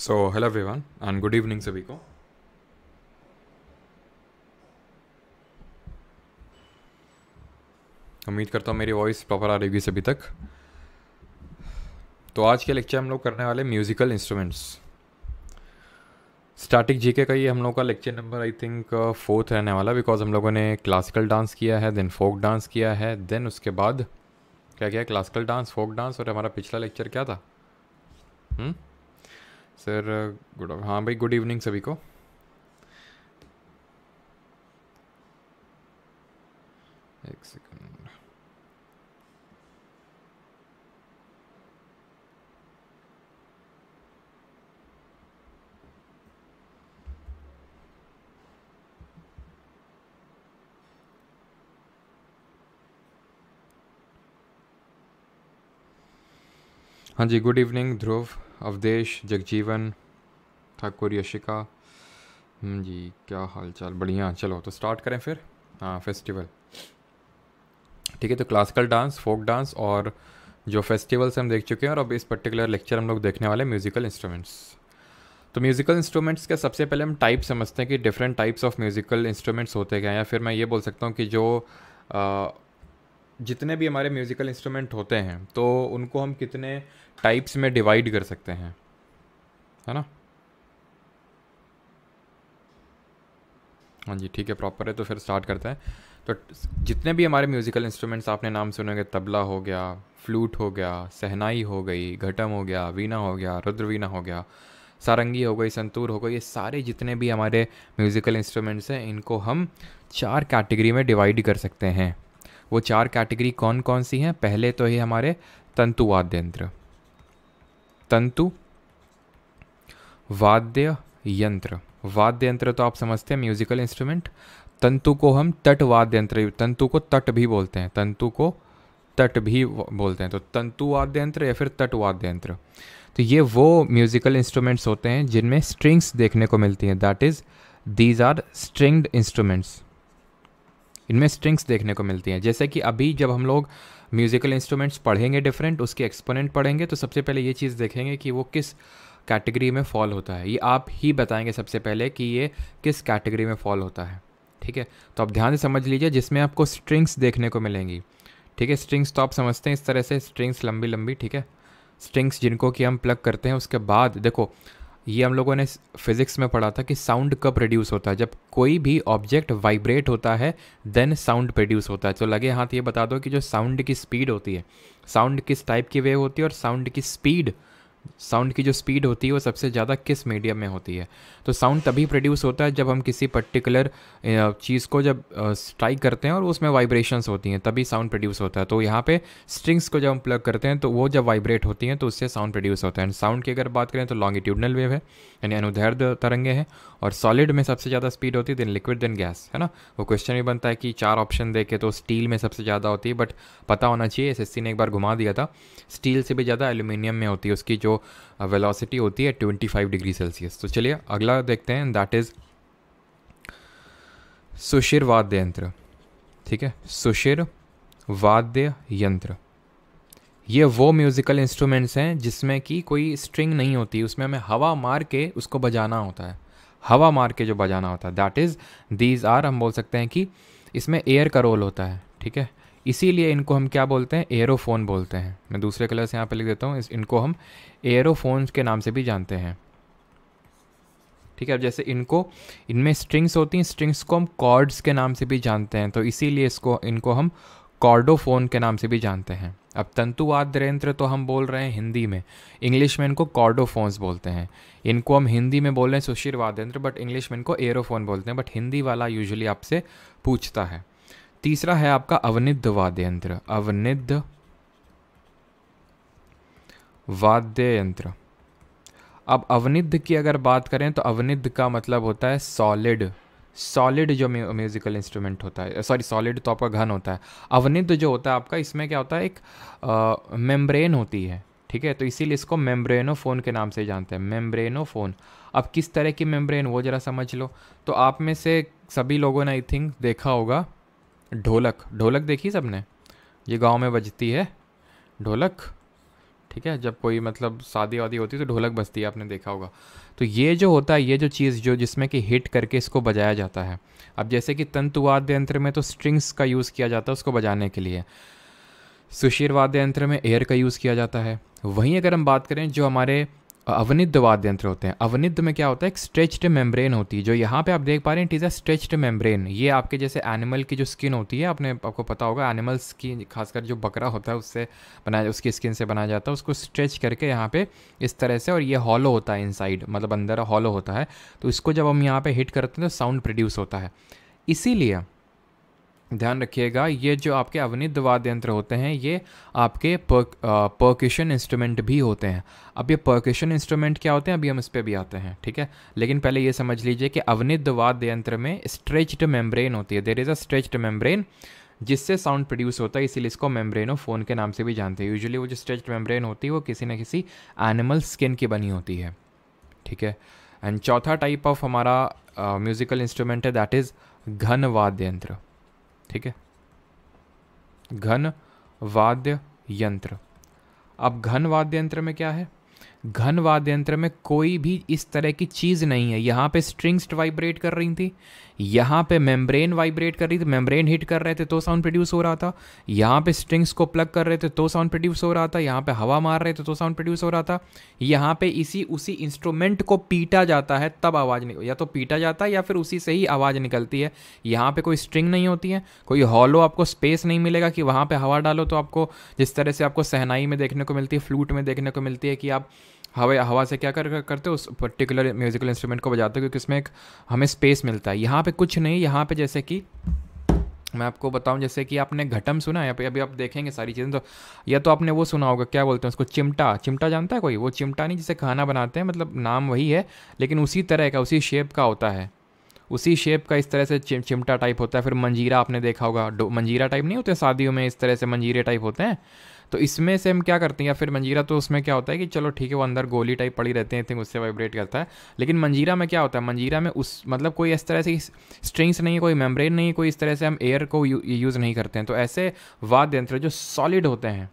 So hello everyone and good evening सभी को उम्मीद करता हूँ मेरी वॉइस प्रॉपर आ रही होगी सभी तक तो आज के लेक्चर हम लोग करने वाले म्यूज़िकल इंस्ट्रूमेंट्स स्टैटिक जीके का ये हम लोग का lecture number I think fourth रहने वाला बिकॉज हम लोगों ने क्लासिकल डांस किया है देन फोक डांस किया है देन उसके बाद क्या क्या क्लासिकल डांस फोक डांस और हमारा पिछला लेक्चर क्या था हुँ? हम्म? सर गुड हाँ भाई गुड इवनिंग सभी को एक सेकंड हाँ जी गुड इवनिंग ध्रुव अवधेश जगजीवन ठाकुर यशिका हम्म जी क्या हाल चाल बढ़िया चलो तो स्टार्ट करें फिर हाँ फेस्टिवल ठीक है तो क्लासिकल डांस फोक डांस और जो फेस्टिवल्स हम देख चुके हैं और अब इस पर्टिकुलर लेक्चर हम लोग देखने वाले म्यूज़िकल इंस्ट्रूमेंट्स तो म्यूज़िकल इंस्ट्रूमेंट्स के सबसे पहले हम टाइप समझते हैं कि different types of musical instruments होते हैं या फिर मैं ये बोल सकता हूँ कि जो जितने भी हमारे म्यूज़िकल इंस्ट्रूमेंट होते हैं तो उनको हम कितने टाइप्स में डिवाइड कर सकते हैं है ना हाँ जी ठीक है प्रॉपर है तो फिर स्टार्ट करते हैं तो जितने भी हमारे म्यूज़िकल इंस्ट्रूमेंट्स आपने नाम सुने होंगे तबला हो गया फ्लूट हो गया सहनाई हो गई घटम हो गया वीणा हो गया रुद्रवीणा हो गया सारंगी हो गई संतूर हो गई ये सारे जितने भी हमारे म्यूज़िकल इंस्ट्रूमेंट्स हैं इनको हम चार कैटेगरी में डिवाइड कर सकते हैं वो चार कैटेगरी कौन कौन सी हैं पहले तो ये हमारे तंतु वाद्य यंत्र तंतु वाद्य यंत्र वाद्य यंत्र तो आप समझते हैं म्यूजिकल इंस्ट्रूमेंट तंतु को हम तट वाद्य यंत्र तंतु को तट भी बोलते हैं तंतु को तट भी बोलते हैं तो तंतु वाद्य यंत्र या फिर तट वाद्य यंत्र तो ये वो म्यूजिकल इंस्ट्रूमेंट्स होते हैं जिनमें स्ट्रिंग्स देखने को मिलती हैं that is these are stringed instruments इनमें स्ट्रिंग्स देखने को मिलती हैं जैसे कि अभी जब हम लोग म्यूज़िकल इंस्ट्रूमेंट्स पढ़ेंगे डिफरेंट उसके एक्सपोनेंट पढ़ेंगे तो सबसे पहले ये चीज़ देखेंगे कि वो किस कैटेगरी में फॉल होता है ये आप ही बताएंगे सबसे पहले कि ये किस कैटेगरी में फॉल होता है ठीक है तो आप ध्यान से समझ लीजिए जिसमें आपको स्ट्रिंग्स देखने को मिलेंगी ठीक है स्ट्रिंग्स तो आप समझते हैं इस तरह से स्ट्रिंग्स लंबी लंबी ठीक है स्ट्रिंग्स जिनको कि हम प्लग करते हैं उसके बाद देखो ये हम लोगों ने फिज़िक्स में पढ़ा था कि साउंड कब प्रोड्यूस होता है जब कोई भी ऑब्जेक्ट वाइब्रेट होता है देन साउंड प्रोड्यूस होता है तो लगे हाथ ये बता दो कि जो साउंड की स्पीड होती है साउंड किस टाइप की वेव होती है और साउंड की स्पीड साउंड की जो स्पीड होती है वो सबसे ज़्यादा किस मीडियम में होती है तो साउंड तभी प्रोड्यूस होता है जब हम किसी पर्टिकुलर चीज़ को जब स्ट्राइक करते हैं और उसमें वाइब्रेशंस होती हैं तभी साउंड प्रोड्यूस होता है तो यहाँ पे स्ट्रिंग्स को जब हम प्लग करते हैं तो वो जब वाइब्रेट होती हैं तो उससे साउंड प्रोड्यूस होता है एंड साउंड की अगर बात करें तो लॉन्गिट्यूडनल वेव है यानी अनुधैर्ध तरंगे हैं और सॉलिड में सबसे ज़्यादा स्पीड होती है देन लिक्विड देन गैस है ना वो क्वेश्चन भी बनता है कि चार ऑप्शन देखे तो स्टील में सबसे ज़्यादा होती है बट पता होना चाहिए एस ने एक बार घुमा दिया था स्टील से भी ज़्यादा एल्यूमिनियम में होती है उसकी जो जो वेलोसिटी uh, होती है 25 डिग्री सेल्सियस तो चलिए अगला देखते हैं दैट इज़ सुशिर वाद्य यंत्र ठीक है सुशिर वाद्य यंत्र ये वो म्यूज़िकल इंस्ट्रूमेंट्स हैं जिसमें कि कोई स्ट्रिंग नहीं होती उसमें हमें हवा मार के उसको बजाना होता है हवा मार के जो बजाना होता है दैट इज़ दीज आर हम बोल सकते हैं कि इसमें एयर का रोल होता है ठीक है इसीलिए इनको हम क्या बोलते हैं एयरोफोन बोलते हैं मैं दूसरे कलर से यहाँ पे लिख देता हूँ इनको हम एरोफोन्स के नाम से भी जानते हैं ठीक है अब जैसे इनको इनमें स्ट्रिंग्स होती हैं स्ट्रिंग्स को हम कॉर्ड्स के नाम से भी जानते हैं तो इसीलिए इसको इनको हम कॉर्डोफोन के नाम से भी जानते हैं अब तंतुवाद्य यंत्र तो हम बोल रहे हैं हिंदी में इंग्लिश में इनको कॉर्डोफोन्स बोलते हैं इनको हम हिंदी में बोल रहे हैं सुशीर वाद्य यंत्र बट इंग्लिश में इनको एयरोफोन बोलते हैं बट हिंदी वाला यूजली आपसे पूछता है तीसरा है आपका अवनिध वाद्य यंत्र अवनिध वाद्य यंत्र अब अवनिध की अगर बात करें तो अवनिध का मतलब होता है सॉलिड सॉलिड जो म्यूज़िकल इंस्ट्रूमेंट होता है सॉरी सॉलिड तो आपका घन होता है अवनिध जो होता है आपका इसमें क्या होता है एक मेम्ब्रेन होती है ठीक है तो इसीलिए इसको मेम्ब्रेनोफोन के नाम से जानते हैं मेम्ब्रेनोफोन अब किस तरह की मेम्ब्रेन वो ज़रा समझ लो तो आप में से सभी लोगों ने आई थिंक देखा होगा ढोलक ढोलक देखी सबने ये गांव में बजती है ढोलक ठीक है जब कोई मतलब शादी वादी होती है तो ढोलक बजती है आपने देखा होगा तो ये जो होता है ये जो चीज़ जो जिसमें कि हिट करके इसको बजाया जाता है अब जैसे कि तंतुवाद्य यंत्र में तो स्ट्रिंग्स का यूज़ किया जाता है उसको बजाने के लिए सुशीर वाद्य यंत्र में एयर का यूज़ किया जाता है वहीं अगर हम बात करें जो हमारे अवनिध यंत्र होते हैं अवनिध में क्या होता है एक स्ट्रेच्ड मेम्ब्रेन होती है जो यहाँ पे आप देख पा रहे हैं it is a stretched membrane ये आपके जैसे एनिमल की जो स्किन होती है आपने आपको पता होगा एनिमल स्किन खासकर जो बकरा होता है उससे बनाया उसकी स्किन से बनाया जाता है उसको स्ट्रेच करके यहाँ पे इस तरह से और ये हॉलो होता है इनसाइड मतलब अंदर हॉलो होता है तो इसको जब हम यहाँ पर हिट करते हैं तो साउंड प्रोड्यूस होता है इसीलिए ध्यान रखिएगा ये जो आपके अवनित वाद्य यंत्र होते हैं ये आपके पर्कशन इंस्ट्रूमेंट भी होते हैं अब ये पर्कशन इंस्ट्रूमेंट क्या होते हैं अभी हम इस पर भी आते हैं ठीक है लेकिन पहले ये समझ लीजिए कि अवनित वाद्य यंत्र में स्ट्रेच्ड मेम्ब्रेन होती है there is a stretched membrane जिससे साउंड प्रोड्यूस होता है इसीलिए इसको फ़ोन के नाम से भी जानते हैं यूजली वो जो स्ट्रेच्ड मेम्ब्रेन होती है वो किसी न किसी एनिमल स्किन की बनी होती है ठीक है एंड चौथा टाइप ऑफ हमारा म्यूज़िकल इंस्ट्रूमेंट है दैट इज़ घन वाद्य यंत्र ठीक है घन वाद्य यंत्र अब घन वाद्य यंत्र में क्या है घन वाद्य यंत्र में कोई भी इस तरह की चीज़ नहीं है यहाँ पे स्ट्रिंग्स वाइब्रेट कर रही थी यहाँ पे मेम्ब्रेन वाइब्रेट कर रही थी मेम्ब्रेन हिट कर रहे थे तो साउंड प्रोड्यूस हो रहा था यहाँ पे स्ट्रिंग्स को प्लग कर रहे थे तो साउंड प्रोड्यूस हो रहा था यहाँ पे हवा मार रहे थे तो साउंड प्रोड्यूस हो रहा था यहाँ पे इसी उसी इंस्ट्रूमेंट को पीटा जाता है तब आवाज़ निकल या तो पीटा जाता है या फिर उसी से ही आवाज़ निकलती है यहाँ पर कोई स्ट्रिंग नहीं होती है कोई हॉलो आपको स्पेस नहीं मिलेगा कि वहाँ पर हवा डालो तो आपको जिस तरह से आपको सहनाई में देखने को मिलती है फ्लूट में देखने को मिलती है कि आप हवा हवा से क्या कर करते उस पर्टिकुलर म्यूज़िकल इंस्ट्रूमेंट को बजाते हो क्योंकि इसमें एक हमें स्पेस मिलता है यहाँ पे कुछ नहीं यहाँ पे जैसे कि मैं आपको बताऊं जैसे कि आपने घटम सुना है अभी आप देखेंगे सारी चीज़ें तो या तो आपने वो सुना होगा क्या बोलते हैं उसको चिमटा चिमटा जानता है कोई वो चिमटा नहीं जिसे खाना बनाते हैं मतलब नाम वही है लेकिन उसी तरह का उसी शेप का होता है उसी शेप का इस तरह से चिम, चिमटा टाइप होता है फिर मंजीरा आपने देखा होगा मंजीरा टाइप नहीं होते शादियों में इस तरह से मंजीरे टाइप होते हैं तो इसमें से हम क्या करते हैं या फिर मंजीरा तो उसमें क्या होता है कि चलो ठीक है वो अंदर गोली टाइप पड़ी रहती है थिंक उससे वाइब्रेट करता है लेकिन मंजीरा में क्या होता है मंजीरा में उस मतलब कोई इस तरह से स्ट्रिंग्स नहीं है कोई मेम्ब्रेन नहीं कोई इस तरह से हम एयर को यूज़ नहीं करते हैं तो ऐसे वाद्य यंत्र जो सॉलिड होते हैं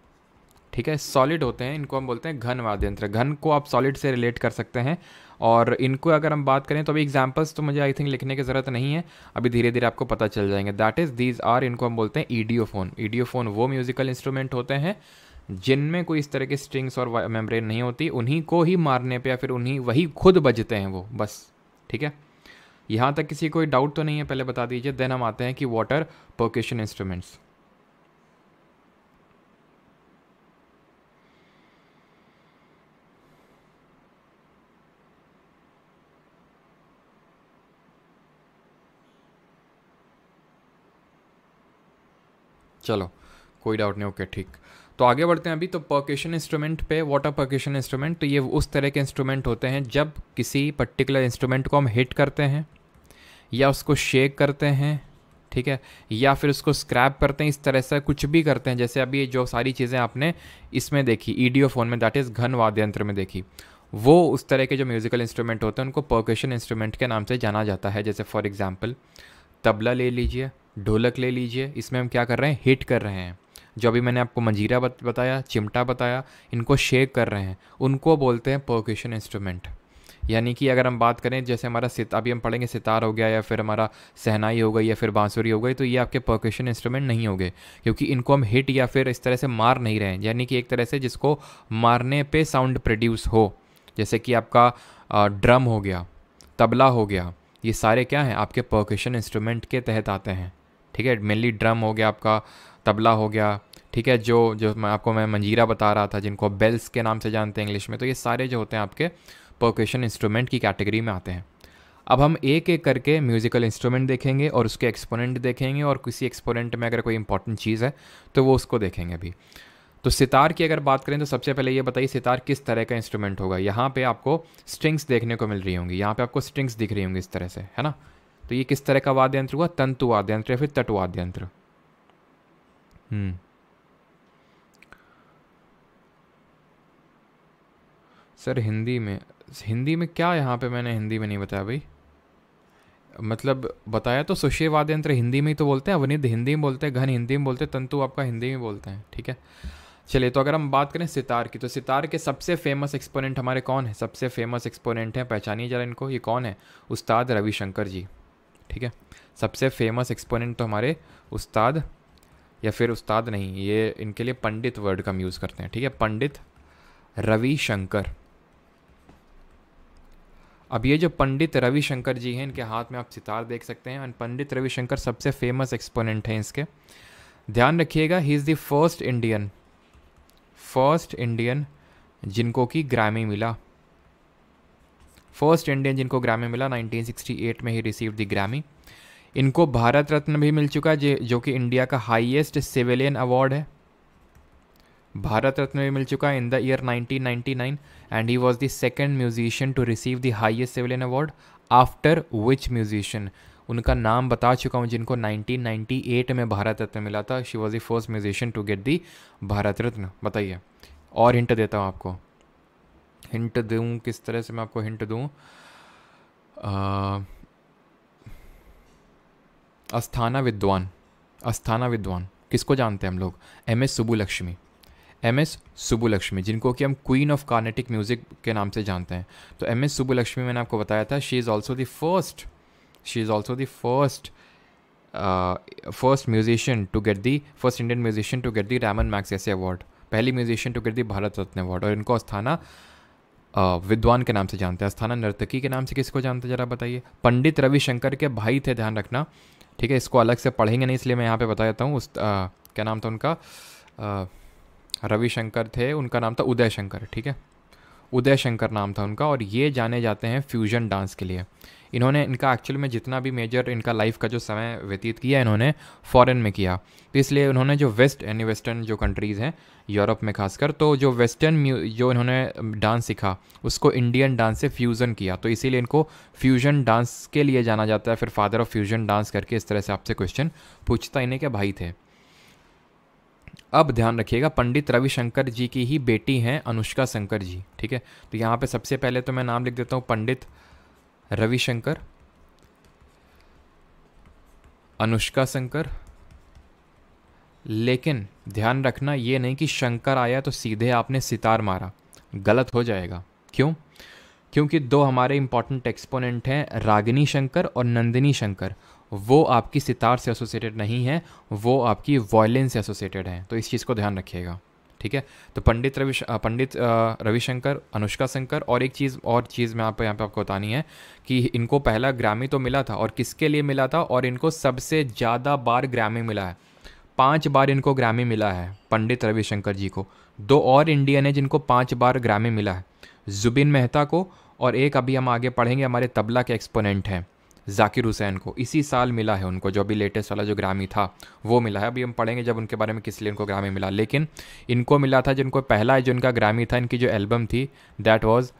ठीक है सॉलिड होते हैं इनको हम बोलते हैं घन वाद्य यंत्र घन को आप सॉलिड से रिलेट कर सकते हैं और इनको अगर हम बात करें तो अभी एग्जाम्पल्स तो मुझे आई थिंक लिखने की ज़रूरत नहीं है अभी धीरे धीरे आपको पता चल जाएंगे दैट इज़ दीज आर इनको हम बोलते हैं ईडियोफोन ईडियोफोन वो म्यूज़िकल इंस्ट्रूमेंट होते हैं जिनमें कोई इस तरह की स्ट्रिंग्स और मेम्ब्रेन नहीं होती उन्हीं को ही मारने पर या फिर उन्हीं वही खुद बजते हैं वो बस ठीक है यहाँ तक किसी कोई डाउट तो नहीं है पहले बता दीजिए देन हम आते हैं कि वाटर पोकेशन इंस्ट्रूमेंट्स चलो कोई डाउट नहीं ओके ठीक तो आगे बढ़ते हैं अभी तो पर्केशन इंस्ट्रूमेंट पे वाटर पर्केशन इंस्ट्रूमेंट तो ये उस तरह के इंस्ट्रूमेंट होते हैं जब किसी पर्टिकुलर इंस्ट्रूमेंट को हम हिट करते हैं या उसको शेक करते हैं ठीक है या फिर उसको स्क्रैप करते हैं इस तरह से कुछ भी करते हैं जैसे अभी जो सारी चीज़ें आपने इसमें देखी ईडियो e फोन में दैट इज़ घन वाद्य यंत्र में देखी वो उस तरह के जो म्यूज़िकल इंस्ट्रूमेंट होते हैं उनको पर्केशन इंस्ट्रूमेंट के नाम से जाना जाता है जैसे फॉर एग्ज़ाम्पल तबला ले लीजिए ढोलक ले लीजिए इसमें हम क्या कर रहे हैं हिट कर रहे हैं जो अभी मैंने आपको मंजीरा बताया चिमटा बताया इनको शेक कर रहे हैं उनको बोलते हैं पोकेशन इंस्ट्रूमेंट यानी कि अगर हम बात करें जैसे हमारा सित अभी हम पढ़ेंगे सितार हो गया या फिर हमारा सहनाई हो गई या फिर बांसुरी हो गई तो ये आपके पर्केशन इंस्ट्रूमेंट नहीं होंगे क्योंकि इनको हम हिट या फिर इस तरह से मार नहीं रहे हैं यानी कि एक तरह से जिसको मारने पर साउंड प्रोड्यूस हो जैसे कि आपका ड्रम हो गया तबला हो गया ये सारे क्या हैं आपके पर्कशन इंस्ट्रूमेंट के तहत आते हैं ठीक है मेनली ड्रम हो गया आपका तबला हो गया ठीक है जो जो मैं आपको मैं मंजीरा बता रहा था जिनको बेल्स के नाम से जानते हैं इंग्लिश में तो ये सारे जो होते हैं आपके पर्कशन इंस्ट्रूमेंट की कैटेगरी में आते हैं अब हम एक एक करके म्यूज़िकल इंस्ट्रूमेंट देखेंगे और उसके एक्सपोनेंट देखेंगे और किसी एक्सपोनेंट में अगर कोई इंपॉर्टेंट चीज़ है तो वो उसको देखेंगे अभी तो सितार की अगर बात करें तो सबसे पहले ये बताइए सितार किस तरह का इंस्ट्रूमेंट होगा यहाँ पे आपको स्ट्रिंग्स देखने को मिल रही होंगी यहाँ पे आपको स्ट्रिंग्स दिख रही होंगी इस तरह से है ना तो ये किस तरह का वाद्य यंत्र हुआ तंतु वाद्य यंत्र या फिर तट वाद्य यंत्र हम्म। सर हिंदी में हिंदी में क्या यहाँ पे मैंने हिंदी में नहीं बताया भाई मतलब बताया तो सुशीर वाद्य यंत्र हिंदी में ही तो बोलते हैं अवनिध हिंदी में बोलते हैं घन हिंदी में बोलते हैं तंतु आपका हिंदी में बोलते हैं ठीक है चलिए तो अगर हम बात करें सितार की तो सितार के सबसे फेमस एक्सपोनेंट हमारे कौन है सबसे फेमस एक्सपोनेंट हैं पहचानिए जरा इनको ये कौन है उस्ताद रविशंकर जी ठीक है सबसे फेमस एक्सपोनेंट तो हमारे उस्ताद या फिर उस्ताद नहीं ये इनके लिए पंडित वर्ड का हम यूज़ करते हैं ठीक है पंडित रविशंकर अब ये जो पंडित रविशंकर जी हैं इनके हाथ में आप सितार देख सकते हैं एंड पंडित रविशंकर सबसे फेमस एक्सपोनेंट हैं इसके ध्यान रखिएगा he is the first Indian first Indian जिनको कि ग्रामी मिला फर्स्ट इंडियन जिनको ग्रामी मिला 1968 में ही रिसीव दी ग्रामी इनको भारत रत्न भी मिल चुका है जो कि इंडिया का हाईएस्ट सिविलियन अवार्ड है भारत रत्न भी मिल चुका है in the year 1999 and he was the second musician to receive the highest civilian award after which musician उनका नाम बता चुका हूँ जिनको 1998 में भारत रत्न मिला था she was the first musician to get the Bharat Ratna बताइए और हिंट देता हूँ आपको हिंट दूँ किस तरह से मैं आपको हिंट दूँ अस्थाना विद्वान अस्थाना विद्वान किसको जानते हैं हम लोग M S Subbulakshmi M S Subbulakshmi जिनको कि हम क्वीन ऑफ कार्नेटिक म्यूज़िक के नाम से जानते हैं तो एम एस सुबुलक्ष्मी मैंने आपको बताया था she is also the first she is also the first uh, first musician to get the first Indian musician to get the Raman Magsaysay Award. पहली musician to get the Bharat Ratna award और इनको Asthana uh, विद्वान के नाम से जानते हैं अस्थाना नर्तकी के नाम से किसको जानते हैं जरा बताइए पंडित रविशंकर के भाई थे ध्यान रखना ठीक है इसको अलग से पढ़ेंगे नहीं इसलिए मैं यहाँ पे बता देता हूँ उस आ, uh, क्या नाम था उनका uh, रविशंकर थे उनका नाम था उदय शंकर ठीक है उदय शंकर नाम था उनका और ये जाने जाते हैं फ्यूजन डांस के लिए इन्होंने इनका एक्चुअल में जितना भी मेजर इनका लाइफ का जो समय व्यतीत किया इन्होंने फ़ॉरेन में किया तो इसलिए उन्होंने जो वेस्ट यानी वेस्टर्न जो कंट्रीज़ हैं यूरोप में खासकर तो जो वेस्टर्न जो इन्होंने डांस सीखा उसको इंडियन डांस से फ्यूज़न किया तो इसीलिए इनको फ्यूज़न डांस के लिए जाना जाता है फिर फादर ऑफ फ्यूज़न डांस करके इस तरह से आपसे क्वेश्चन पूछता इन्हें के भाई थे अब ध्यान रखिएगा पंडित रविशंकर जी की ही बेटी हैं अनुष्का शंकर जी ठीक है तो यहाँ पे सबसे पहले तो मैं नाम लिख देता हूँ पंडित रविशंकर अनुष्का शंकर लेकिन ध्यान रखना ये नहीं कि शंकर आया तो सीधे आपने सितार मारा गलत हो जाएगा क्यों क्योंकि दो हमारे इंपॉर्टेंट एक्सपोनेंट हैं रागिनी शंकर और नंदिनी शंकर वो आपकी सितार से एसोसिएटेड नहीं है वो आपकी वॉयलिन से एसोसिएटेड हैं तो इस चीज़ को ध्यान रखिएगा ठीक है तो पंडित रवि पंडित रविशंकर अनुष्का शंकर और एक चीज़ और चीज़ मैं आपको यहाँ पे आपको बतानी है कि इनको पहला ग्रामी तो मिला था और किसके लिए मिला था और इनको सबसे ज़्यादा बार ग्रामी मिला है पाँच बार इनको ग्रामी मिला है पंडित रविशंकर जी को दो और इंडियन है जिनको पाँच बार ग्रामी मिला है जुबिन मेहता को और एक अभी हम आगे पढ़ेंगे हमारे तबला के एक्सपोनेंट हैं जाकिर हुसैन को इसी साल मिला है उनको जो अभी लेटेस्ट वाला जो ग्रामी था वो मिला है अभी हम पढ़ेंगे जब उनके बारे में किस लिए उनको ग्रामी मिला लेकिन इनको मिला था जिनको पहला जो इनका ग्रामी था इनकी जो एल्बम थी that was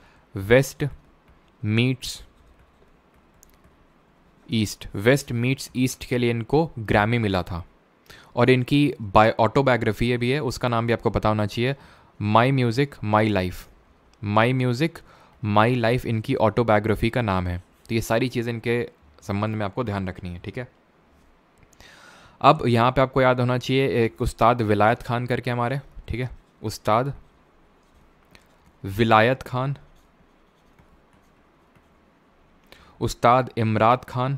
West Meets East West Meets East के लिए इनको ग्रामी मिला था और इनकी बायो ऑटोबायोग्राफी भी है उसका नाम भी आपको पता होना चाहिए My Music My Life My Music My Life इनकी ऑटोबायोग्राफी का नाम है तो ये सारी चीज़ें इनके संबंध में आपको ध्यान रखनी है ठीक है अब यहाँ पे आपको याद होना चाहिए एक उस्ताद विलायत खान करके हमारे ठीक है उस्ताद विलायत खान उस्ताद इमरात खान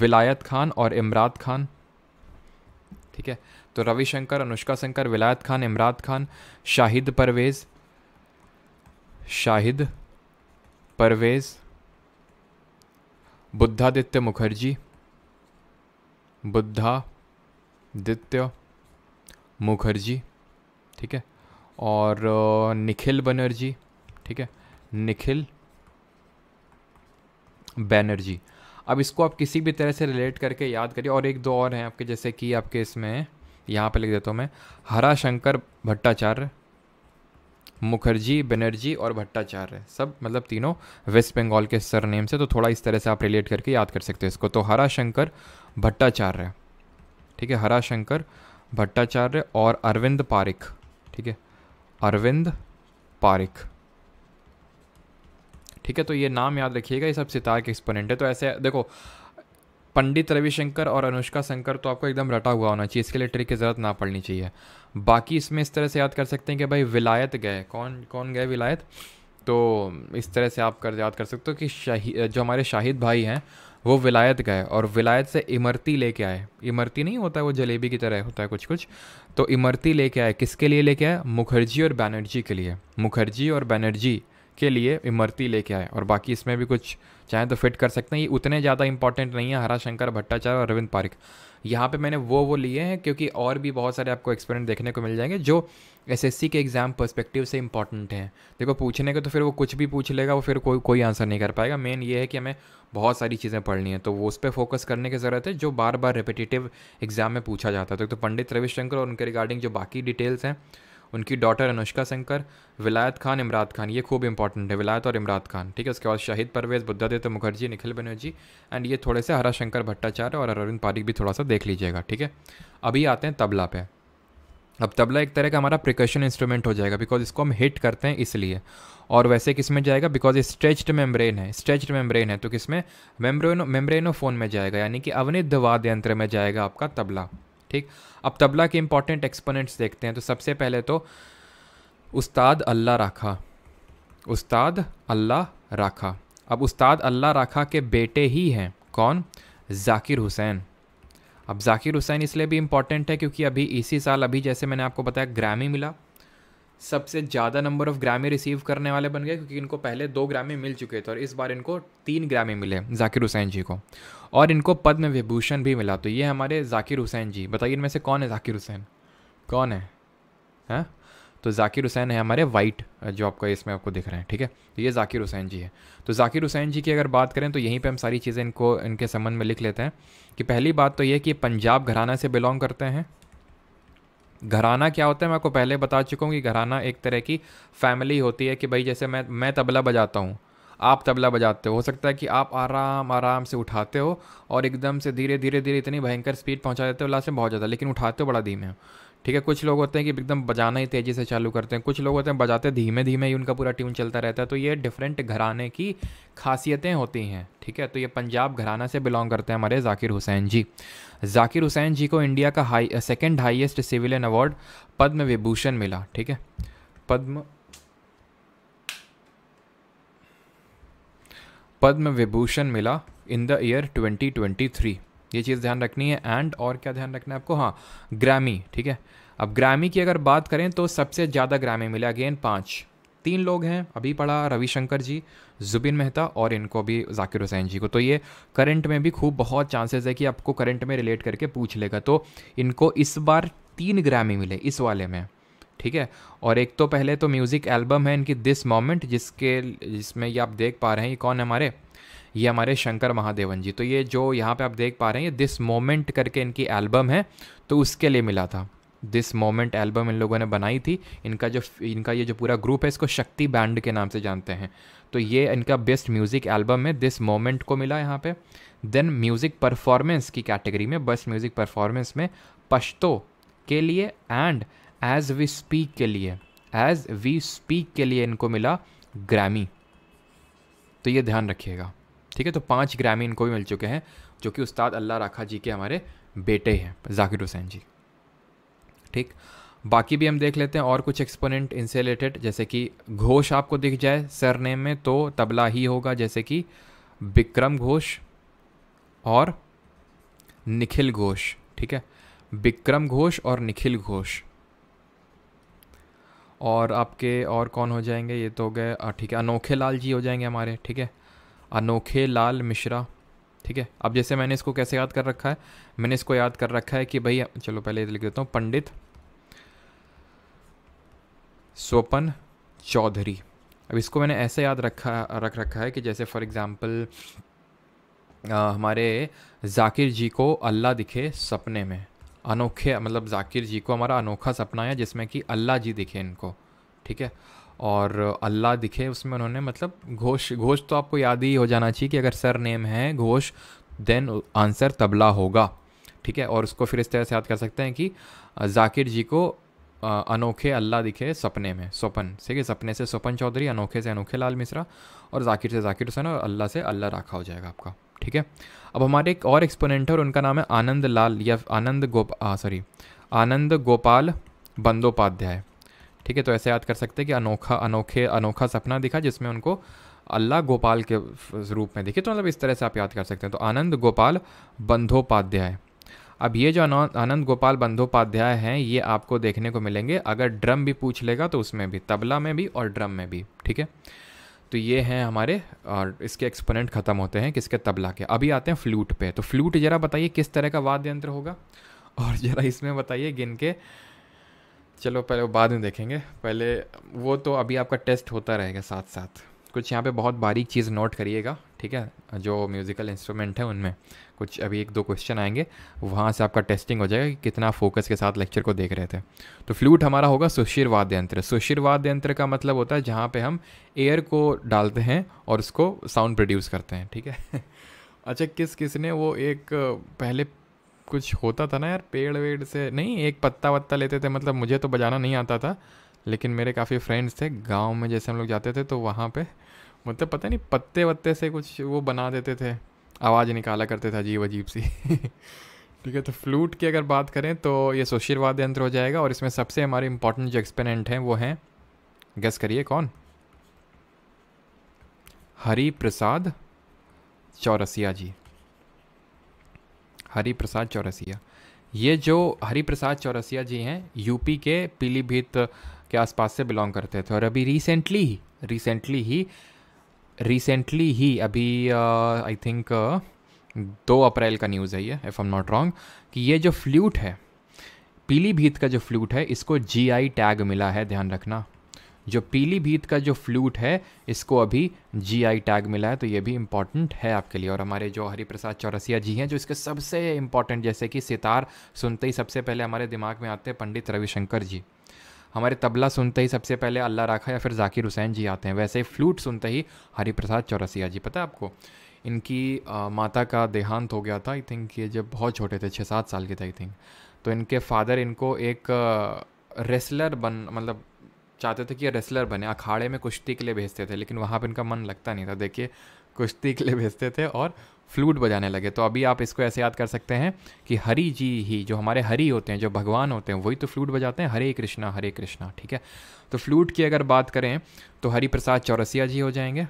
विलायत खान और इमरात खान ठीक है तो रविशंकर अनुष्का शंकर विलायत खान इमरात खान शाहिद परवेज़ शाहिद परवेज़ बुद्धादित्य मुखर्जी बुद्धा दित्य मुखर्जी ठीक है और निखिल बनर्जी ठीक है निखिल बैनर्जी अब इसको आप किसी भी तरह से रिलेट करके याद करिए और एक दो और हैं आपके जैसे कि आपके इसमें यहाँ पे लिख देता हूँ मैं हरा शंकर भट्टाचार्य मुखर्जी बनर्जी और भट्टाचार्य सब मतलब तीनों वेस्ट बंगाल के सर नेम से तो थोड़ा इस तरह से आप रिलेट करके याद कर सकते हो इसको तो हरा शंकर भट्टाचार्य ठीक है हरा शंकर भट्टाचार्य और अरविंद पारिक ठीक है अरविंद पारिक ठीक है तो ये नाम याद रखिएगा ये सब सितार के एक्सपोनेंट है तो ऐसे देखो पंडित रविशंकर और अनुष्का शंकर तो आपको एकदम रटा हुआ होना चाहिए इसके लिए ट्रिक की ज़रूरत ना पड़नी चाहिए बाकी इसमें इस तरह से याद कर सकते हैं कि भाई विलायत गए कौन कौन गए विलायत तो इस तरह से आप कर याद कर सकते हो कि शाही जो हमारे शाहिद भाई हैं वो विलायत गए और विलायत से इमरती लेके आए इमरती नहीं होता है वो जलेबी की तरह होता है कुछ कुछ तो इमरती लेके आए किसके लिए लेके आए मुखर्जी और बैनर्जी के लिए मुखर्जी और बैनर्जी के लिए इमरती लेके आए और बाकी इसमें भी कुछ चाहें तो फिट कर सकते हैं ये उतने ज़्यादा इंपॉर्टेंट नहीं है हरा शंकर भट्टाचार्य और अरविंद पारिक यहाँ पे मैंने वो वो लिए हैं क्योंकि और भी बहुत सारे आपको एक्सपेरिमेंट देखने को मिल जाएंगे जो एसएससी के एग्ज़ाम पर्सपेक्टिव से इंपॉर्टेंट हैं देखो पूछने को तो फिर वो कुछ भी पूछ लेगा वो फिर कोई कोई आंसर नहीं कर पाएगा मेन ये है कि हमें बहुत सारी चीज़ें पढ़नी है तो वो उस पर फोकस करने की ज़रूरत है जो बार बार रिपीटेटिव एग्ज़ाम में पूछा जाता है तो, तो पंडित रविशंकर और उनके रिगार्डिंग जो बाकी डिटेल्स हैं उनकी डॉटर अनुष्का शंकर विलायत खान इमरात खान ये खूब इंपॉर्टेंट है विलायत और इमरात खान ठीक है उसके बाद शाहिद परवेज़ बुद्धादित्य मुखर्जी निखिल बनर्जी एंड ये थोड़े से हरा शंकर भट्टाचार्य और अरविंद पारिक भी थोड़ा सा देख लीजिएगा ठीक है अभी आते हैं तबला पे अब तबला एक तरह का हमारा प्रिकॉशन इंस्ट्रूमेंट हो जाएगा बिकॉज इसको हम हिट करते हैं इसलिए और वैसे किस में जाएगा बिकॉज स्ट्रेच्ड मेम्ब्रेन है स्ट्रेच्ड मेम्ब्रेन है तो किस में मेम्ब्रेनो मेम्ब्रेनोफोन में जाएगा यानी कि अवनिध यंत्र में जाएगा आपका तबला ठीक अब तबला के इंपॉर्टेंट एक्सपोनेंट्स देखते हैं तो सबसे पहले तो उस्ताद अल्लाह राखा उस्ताद अल्लाह राखा अब उस्ताद अल्लाह राखा के बेटे ही हैं कौन जाकिर हुसैन अब जाकिर हुसैन इसलिए भी इम्पॉर्टेंट है क्योंकि अभी इसी साल अभी जैसे मैंने आपको बताया ग्रैमी मिला सबसे ज़्यादा नंबर ऑफ ग्रामी रिसीव करने वाले बन गए क्योंकि इनको पहले दो ग्रामी मिल चुके थे और इस बार इनको तीन ग्रामी मिले जाकिर हुसैन जी को और इनको पद्म विभूषण भी मिला तो ये हमारे जाकिर हुसैन जी बताइए इनमें से कौन है जाकिर हुसैन कौन है हाँ तो जाकिर हुसैन है हमारे वाइट जो आपका इसमें आपको दिख रहे हैं ठीक है तो ये जाकिर हुसैन जी है तो जाकिर हुसैन जी की अगर बात करें तो यहीं पे हम सारी चीज़ें इनको इनके संबंध में लिख लेते हैं कि पहली बात तो ये कि पंजाब घराना से बिलोंग करते हैं घराना क्या होता है मैं आपको पहले बता चुका हूँ कि घराना एक तरह की फैमिली होती है कि भाई जैसे मैं मैं तबला बजाता हूँ आप तबला बजाते हो हो सकता है कि आप आराम आराम से उठाते हो और एकदम से धीरे धीरे धीरे इतनी भयंकर स्पीड पहुंचा देते हो लास्ट में बहुत ज़्यादा लेकिन उठाते हो बड़ा धीमे ठीक है कुछ लोग होते हैं कि एकदम बजाना ही तेज़ी से चालू करते हैं कुछ लोग होते हैं बजाते धीमे धीमे ही उनका पूरा ट्यून चलता रहता है तो ये डिफरेंट घराने की खासियतें होती हैं ठीक है तो ये पंजाब घराना से बिलोंग करते हैं हमारे जाकिर हुसैन जी जाकिर हुसैन जी को इंडिया का high second highest civilian award Padma Vibhushan मिला ठीक है पद्म पद्म विभूषण मिला इन द ईयर 2023 ये चीज़ ध्यान रखनी है एंड और क्या ध्यान रखना है आपको हाँ ग्रामी ठीक है अब ग्रामी की अगर बात करें तो सबसे ज़्यादा ग्रामी मिला अगेन पाँच तीन लोग हैं अभी पढ़ा रविशंकर जी जुबिन मेहता और इनको भी जाकिर हुसैन जी को तो ये करंट में भी खूब बहुत चांसेस है कि आपको करंट में रिलेट करके पूछ लेगा तो इनको इस बार तीन ग्रामी मिले इस वाले में ठीक है और एक तो पहले तो म्यूज़िक एल्बम है इनकी दिस मोमेंट जिसके जिसमें ये आप देख पा रहे हैं ये कौन है हमारे ये हमारे शंकर महादेवन जी तो ये जो यहाँ पे आप देख पा रहे हैं ये दिस मोमेंट करके इनकी एल्बम है तो उसके लिए मिला था दिस मोमेंट एल्बम इन लोगों ने बनाई थी इनका जो इनका ये जो पूरा ग्रुप है इसको शक्ति बैंड के नाम से जानते हैं तो ये इनका बेस्ट म्यूज़िक एल्बम है दिस मोमेंट को मिला यहाँ पे देन म्यूज़िक परफॉर्मेंस की कैटेगरी में बेस्ट म्यूज़िक परफॉर्मेंस में पश्तो के लिए एंड एज वी स्पीक के लिए एज वी स्पीक के लिए इनको मिला ग्रैमी तो ये ध्यान रखिएगा ठीक है तो पांच ग्रैमी इनको भी मिल चुके हैं जो कि उस्ताद अल्लाह राखा जी के हमारे बेटे हैं जाकिर हुसैन जी ठीक बाकी भी हम देख लेते हैं और कुछ एक्सपोनेंट इनसे रिलेटेड जैसे कि घोष आपको दिख जाए सर नेम में तो तबला ही होगा जैसे कि विक्रम घोष और निखिल घोष ठीक है विक्रम घोष और निखिल घोष और आपके और कौन हो जाएंगे ये तो हो गए ठीक है अनोखे लाल जी हो जाएंगे हमारे ठीक है अनोखे लाल मिश्रा ठीक है अब जैसे मैंने इसको कैसे याद कर रखा है मैंने इसको याद कर रखा है कि भाई चलो पहले लिख देता हूँ पंडित स्वपन चौधरी अब इसको मैंने ऐसे याद रखा रख रखा है कि जैसे फॉर एग्ज़ाम्पल हमारे जाकिर जी को अल्लाह दिखे सपने में अनोखे मतलब जाकिर जी को हमारा अनोखा सपना है जिसमें कि अल्लाह जी दिखे इनको ठीक है और अल्लाह दिखे उसमें उन्होंने मतलब घोष घोष तो आपको याद ही हो जाना चाहिए कि अगर सर नेम है घोष देन आंसर तबला होगा ठीक है और उसको फिर इस तरह से याद कर सकते हैं कि जाकिर जी को अनोखे अल्लाह दिखे सपने में सोपन ठीक है सपने से सोपन चौधरी अनोखे से अनोखे लाल मिश्रा और जाकिर से जाकिर हुसैन और अल्लाह से अल्लाह राखा हो जाएगा आपका ठीक है अब हमारे एक और एक्सपोनेंट है और उनका नाम है आनंद लाल या आनंद गोप सॉरी आनंद गोपाल बंदोपाध्याय ठीक है तो ऐसे याद कर सकते हैं कि अनोखा अनोखे अनोखा सपना दिखा जिसमें उनको अल्लाह गोपाल के रूप में दिखे तो मतलब इस तरह से आप याद कर सकते हैं तो आनंद गोपाल बंदोपाध्याय अब ये जो आनंद गोपाल बंदोपाध्याय हैं ये आपको देखने को मिलेंगे अगर ड्रम भी पूछ लेगा तो उसमें भी तबला में भी और ड्रम में भी ठीक है तो ये हैं हमारे और इसके एक्सपोनेंट ख़त्म होते हैं किसके तबला के अभी आते हैं फ्लूट पे तो फ्लूट ज़रा बताइए किस तरह का वाद्य यंत्र होगा और ज़रा इसमें बताइए गिन के चलो पहले वो बाद में देखेंगे पहले वो तो अभी आपका टेस्ट होता रहेगा साथ साथ कुछ यहाँ पे बहुत बारीक चीज़ नोट करिएगा ठीक है जो म्यूज़िकल इंस्ट्रूमेंट है उनमें कुछ अभी एक दो क्वेश्चन आएंगे वहाँ से आपका टेस्टिंग हो जाएगा कि कितना फोकस के साथ लेक्चर को देख रहे थे तो फ्लूट हमारा होगा सुशीर वाद्य यंत्र सुशीर वाद्य यंत्र का मतलब होता है जहाँ पर हम एयर को डालते हैं और उसको साउंड प्रोड्यूस करते हैं ठीक है अच्छा किस किस ने वो एक पहले कुछ होता था ना यार पेड़ वेड़ से नहीं एक पत्ता वत्ता लेते थे मतलब मुझे तो बजाना नहीं आता था लेकिन मेरे काफ़ी फ्रेंड्स थे गांव में जैसे हम लोग जाते थे तो वहाँ पे मतलब पता नहीं पत्ते वत्ते से कुछ वो बना देते थे आवाज़ निकाला करते थे अजीब अजीब सी ठीक है तो फ्लूट की अगर बात करें तो ये सुशीरवाद यंत्र हो जाएगा और इसमें सबसे हमारे इम्पोर्टेंट जो एक्सपेनेंट हैं वो हैं गैस करिए कौन हरी प्रसाद चौरसिया जी हरी प्रसाद चौरसिया ये जो हरी प्रसाद चौरसिया जी हैं यूपी के पीलीभीत के आसपास से बिलोंग करते थे और अभी रिसेंटली ही रिसेंटली ही रिसेंटली ही अभी आई थिंक दो अप्रैल का न्यूज़ है ये इफ़ एम नॉट रॉन्ग कि ये जो फ्लूट है पीलीभीत का जो फ्लूट है इसको जीआई टैग मिला है ध्यान रखना जो पीलीभीत का जो फ्लूट है इसको अभी जीआई टैग मिला है तो ये भी इम्पॉर्टेंट है आपके लिए और हमारे जो हरिप्रसाद चौरसिया जी हैं जो इसके सबसे इम्पॉर्टेंट जैसे कि सितार सुनते ही सबसे पहले हमारे दिमाग में आते हैं पंडित रविशंकर जी हमारे तबला सुनते ही सबसे पहले अल्लाह राखा या फिर जाकिर हुसैन जी आते हैं वैसे फ्लूट सुनते ही हरिप्रसाद चौरसिया जी पता है आपको इनकी आ, माता का देहांत हो गया था आई थिंक ये जब बहुत छोटे थे छः सात साल के थे आई थिंक तो इनके फादर इनको एक रेसलर बन मतलब चाहते थे कि ये रेसलर बने अखाड़े में कुश्ती के लिए भेजते थे लेकिन वहाँ पर इनका मन लगता नहीं था देखिए कुश्ती के लिए भेजते थे और फ्लूट बजाने लगे तो अभी आप इसको ऐसे याद कर सकते हैं कि हरी जी ही जो हमारे हरी होते हैं जो भगवान होते हैं वही तो फ्लूट बजाते हैं हरे कृष्णा हरे कृष्णा ठीक है तो फ्लूट की अगर बात करें तो हरी प्रसाद चौरसिया जी हो जाएंगे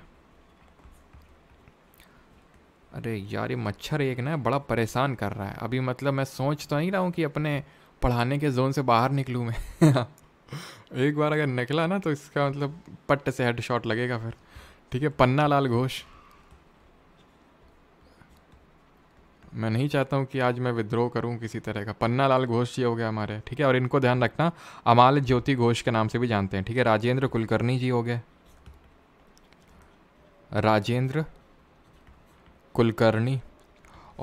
अरे यार ये मच्छर एक ना बड़ा परेशान कर रहा है अभी मतलब मैं सोच तो नहीं रहा हूँ कि अपने पढ़ाने के जोन से बाहर निकलूँ मैं एक बार अगर निकला ना तो इसका मतलब पट्ट से हेड लगेगा फिर ठीक है पन्ना लाल घोष मैं नहीं चाहता हूँ कि आज मैं विद्रोह करूँ किसी तरह का पन्ना लाल घोष जी हो गया हमारे ठीक है और इनको ध्यान रखना अमाल ज्योति घोष के नाम से भी जानते हैं ठीक है राजेंद्र कुलकर्णी जी हो गए राजेंद्र कुलकर्णी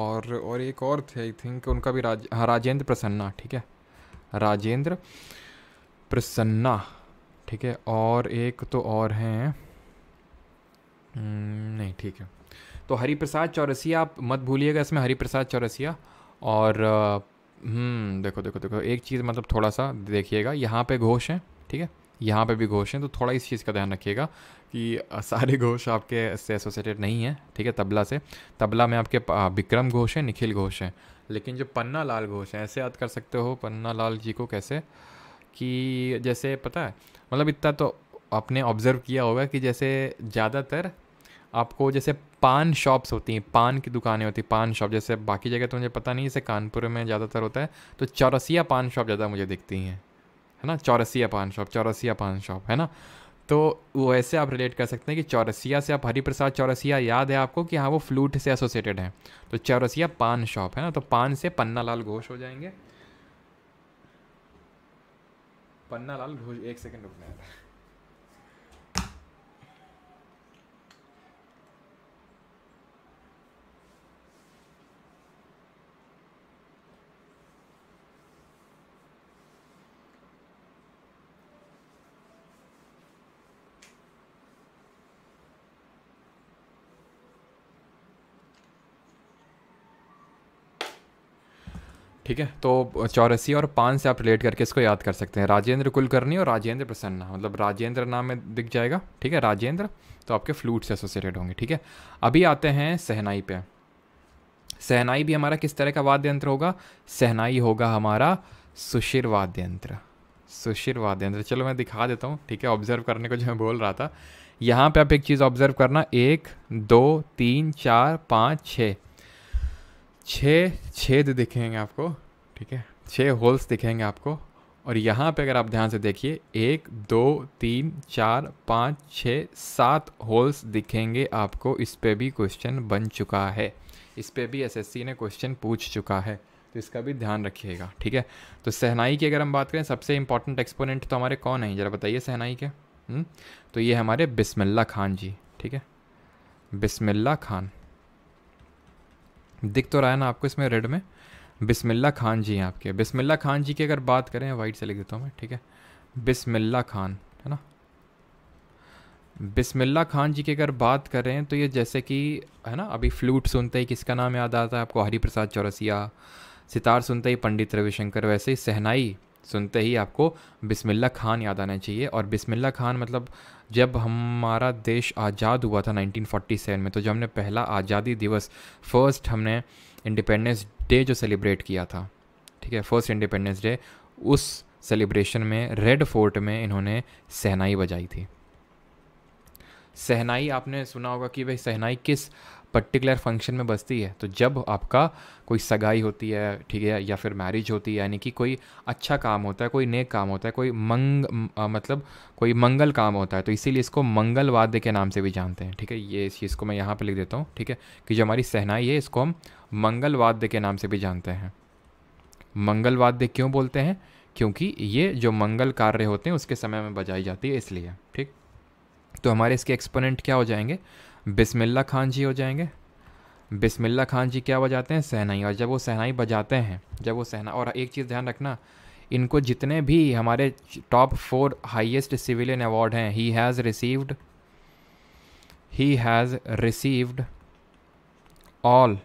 और और एक और थे आई थिंक उनका भी राज हाँ राजेंद्र प्रसन्ना ठीक है राजेंद्र प्रसन्ना ठीक है और एक तो और हैं हम्म, नहीं ठीक है तो हरी प्रसाद चौरसिया आप मत भूलिएगा इसमें हरी प्रसाद चौरसिया और हम्म, देखो देखो देखो एक चीज़ मतलब थोड़ा सा देखिएगा यहाँ पे घोष हैं ठीक है यहाँ पे भी घोष हैं तो थोड़ा इस चीज़ का ध्यान रखिएगा कि सारे घोष आपके से एसोसिएटेड नहीं हैं ठीक है तबला से तबला में आपके विक्रम घोष हैं निखिल घोष हैं लेकिन जो पन्ना लाल घोष हैं ऐसे याद कर सकते हो पन्ना लाल जी को कैसे कि जैसे पता है मतलब इतना तो आपने ऑब्ज़र्व किया होगा कि जैसे ज़्यादातर आपको जैसे पान शॉप्स होती हैं पान की दुकानें होती हैं पान शॉप जैसे बाकी जगह तो मुझे पता नहीं जैसे कानपुर में ज़्यादातर होता है तो चौरसिया पान शॉप ज़्यादा मुझे दिखती हैं है ना चौरसिया पान शॉप चौरसिया पान शॉप है ना तो वो ऐसे आप रिलेट कर सकते हैं कि चौरसिया से आप हरी प्रसाद चौरसिया याद है आपको कि हाँ वो फ्लूट से एसोसिएटेड है तो चौरसिया पान शॉप है ना तो पान से पन्ना लाल घोष हो जाएंगे पन्ना लाल घोष एक सेकेंड रुकना है ठीक है तो चौरासी और पाँच से आप रिलेट करके इसको याद कर सकते हैं राजेंद्र कुलकर्णी और राजेंद्र प्रसन्ना मतलब राजेंद्र नाम में दिख जाएगा ठीक है राजेंद्र तो आपके फ्लूट से एसोसिएटेड होंगे ठीक है अभी आते हैं सहनाई पे सहनाई भी हमारा किस तरह का वाद्य यंत्र होगा सहनाई होगा हमारा सुशिर वाद्य यंत्र सुशिर वाद्य यंत्र चलो मैं दिखा देता हूँ ठीक है ऑब्जर्व करने को जो मैं बोल रहा था यहाँ पे आप एक चीज़ ऑब्जर्व करना एक दो तीन चार पाँच छः छः छेद दिखेंगे आपको ठीक है छः होल्स दिखेंगे आपको और यहाँ पे अगर आप ध्यान से देखिए एक दो तीन चार पाँच छः सात होल्स दिखेंगे आपको इस पर भी क्वेश्चन बन चुका है इस पर भी एसएससी ने क्वेश्चन पूछ चुका है तो इसका भी ध्यान रखिएगा ठीक है तो सहनाई की अगर हम बात करें सबसे इंपॉर्टेंट एक्सपोनेंट तो हमारे कौन हैं ज़रा बताइए सहनाई के हुँ? हम्म? तो ये हमारे बिसमिल्ला खान जी ठीक है बिसमिल्ला खान दिख तो रहा है ना आपको इसमें रेड में बिस्मिल्ला खान जी हैं आपके बिस्मिल्ला खान जी की अगर बात करें वाइट से लिख देता हूँ मैं ठीक है बिस्मिल्ला खान है ना बिस्मिल्ला खान जी की अगर बात करें तो ये जैसे कि है ना अभी फ्लूट सुनते ही किसका नाम याद आता है आपको हरी प्रसाद चौरसिया सितार सुनते ही पंडित रविशंकर वैसे ही सहनाई सुनते ही आपको बिस्मिल्ला खान याद आना चाहिए और बिस्मिल्ला खान मतलब जब हमारा देश आज़ाद हुआ था 1947 में तो जब हमने पहला आज़ादी दिवस फर्स्ट हमने इंडिपेंडेंस डे जो सेलिब्रेट किया था ठीक है फर्स्ट इंडिपेंडेंस डे उस सेलिब्रेशन में रेड फोर्ट में इन्होंने सहनाई बजाई थी सहनाई आपने सुना होगा कि भाई सहनाई किस पर्टिकुलर फंक्शन में बसती है तो जब आपका कोई सगाई होती है ठीक है या फिर मैरिज होती है यानी कि कोई अच्छा काम होता है कोई नेक काम होता है कोई मंग आ, मतलब कोई मंगल काम होता है तो इसीलिए इसको मंगलवाद्य के नाम से भी जानते हैं ठीक है ये इस चीज़ को मैं यहाँ पर लिख देता हूँ ठीक है कि जो हमारी सहनाई है इसको हम मंगलवाद्य के नाम से भी जानते हैं मंगलवाद्य क्यों बोलते हैं क्योंकि ये जो मंगल कार्य होते हैं उसके समय में बजाई जाती है इसलिए ठीक तो हमारे इसके एक्सपोनेंट क्या हो जाएंगे बिस्मिल्ला खान जी हो जाएंगे बिसमिल्ला खान जी क्या बजाते हैं सहनाई और जब वो सहनाई बजाते हैं जब वो सहना और एक चीज़ ध्यान रखना इनको जितने भी हमारे top four highest civilian award हैं he has received he has received all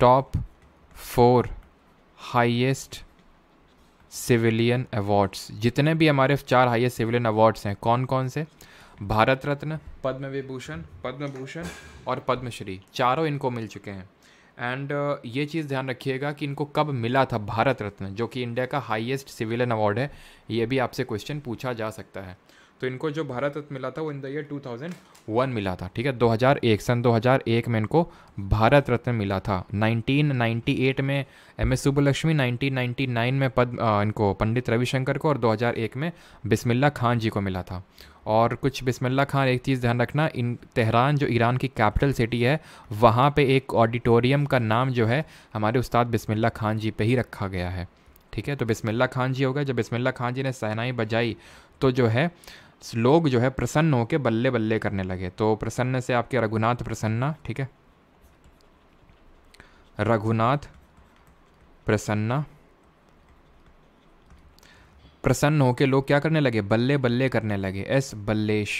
top four highest civilian awards जितने भी हमारे चार हाईएस्ट सिविलियन अवार्ड्स हैं कौन कौन से भारत रत्न पद्म विभूषण पद्म भूषण और पद्मश्री चारों इनको मिल चुके हैं एंड uh, ये चीज़ ध्यान रखिएगा कि इनको कब मिला था भारत रत्न जो कि इंडिया का हाईएस्ट सिविलियन अवार्ड है ये भी आपसे क्वेश्चन पूछा जा सकता है तो इनको जो भारत रत्न मिला था वो इन द ईयर 2001 मिला था ठीक है 2001 सन 2001 में इनको भारत रत्न मिला था 1998 में एम एस सुब्बलक्ष्मी 1999 में पद uh, इनको पंडित रविशंकर को और 2001 में बिस्मिल्ला खान जी को मिला था और कुछ बिस्मिल्ला खान एक चीज़ ध्यान रखना इन तेहरान जो ईरान की कैपिटल सिटी है वहाँ पे एक ऑडिटोरियम का नाम जो है हमारे उस्ताद बिस्मिल्ला खान जी पे ही रखा गया है ठीक है तो बिस्मिल्ला खान जी हो गए जब बिस्मिल्ला खान जी ने सहनाई बजाई तो जो है लोग जो है प्रसन्न होकर बल्ले बल्ले करने लगे तो प्रसन्न से आपके रघुनाथ प्रसन्ना ठीक है रघुनाथ प्रसन्ना प्रसन्न होकर लोग क्या करने लगे बल्ले बल्ले करने लगे एस बल्लेश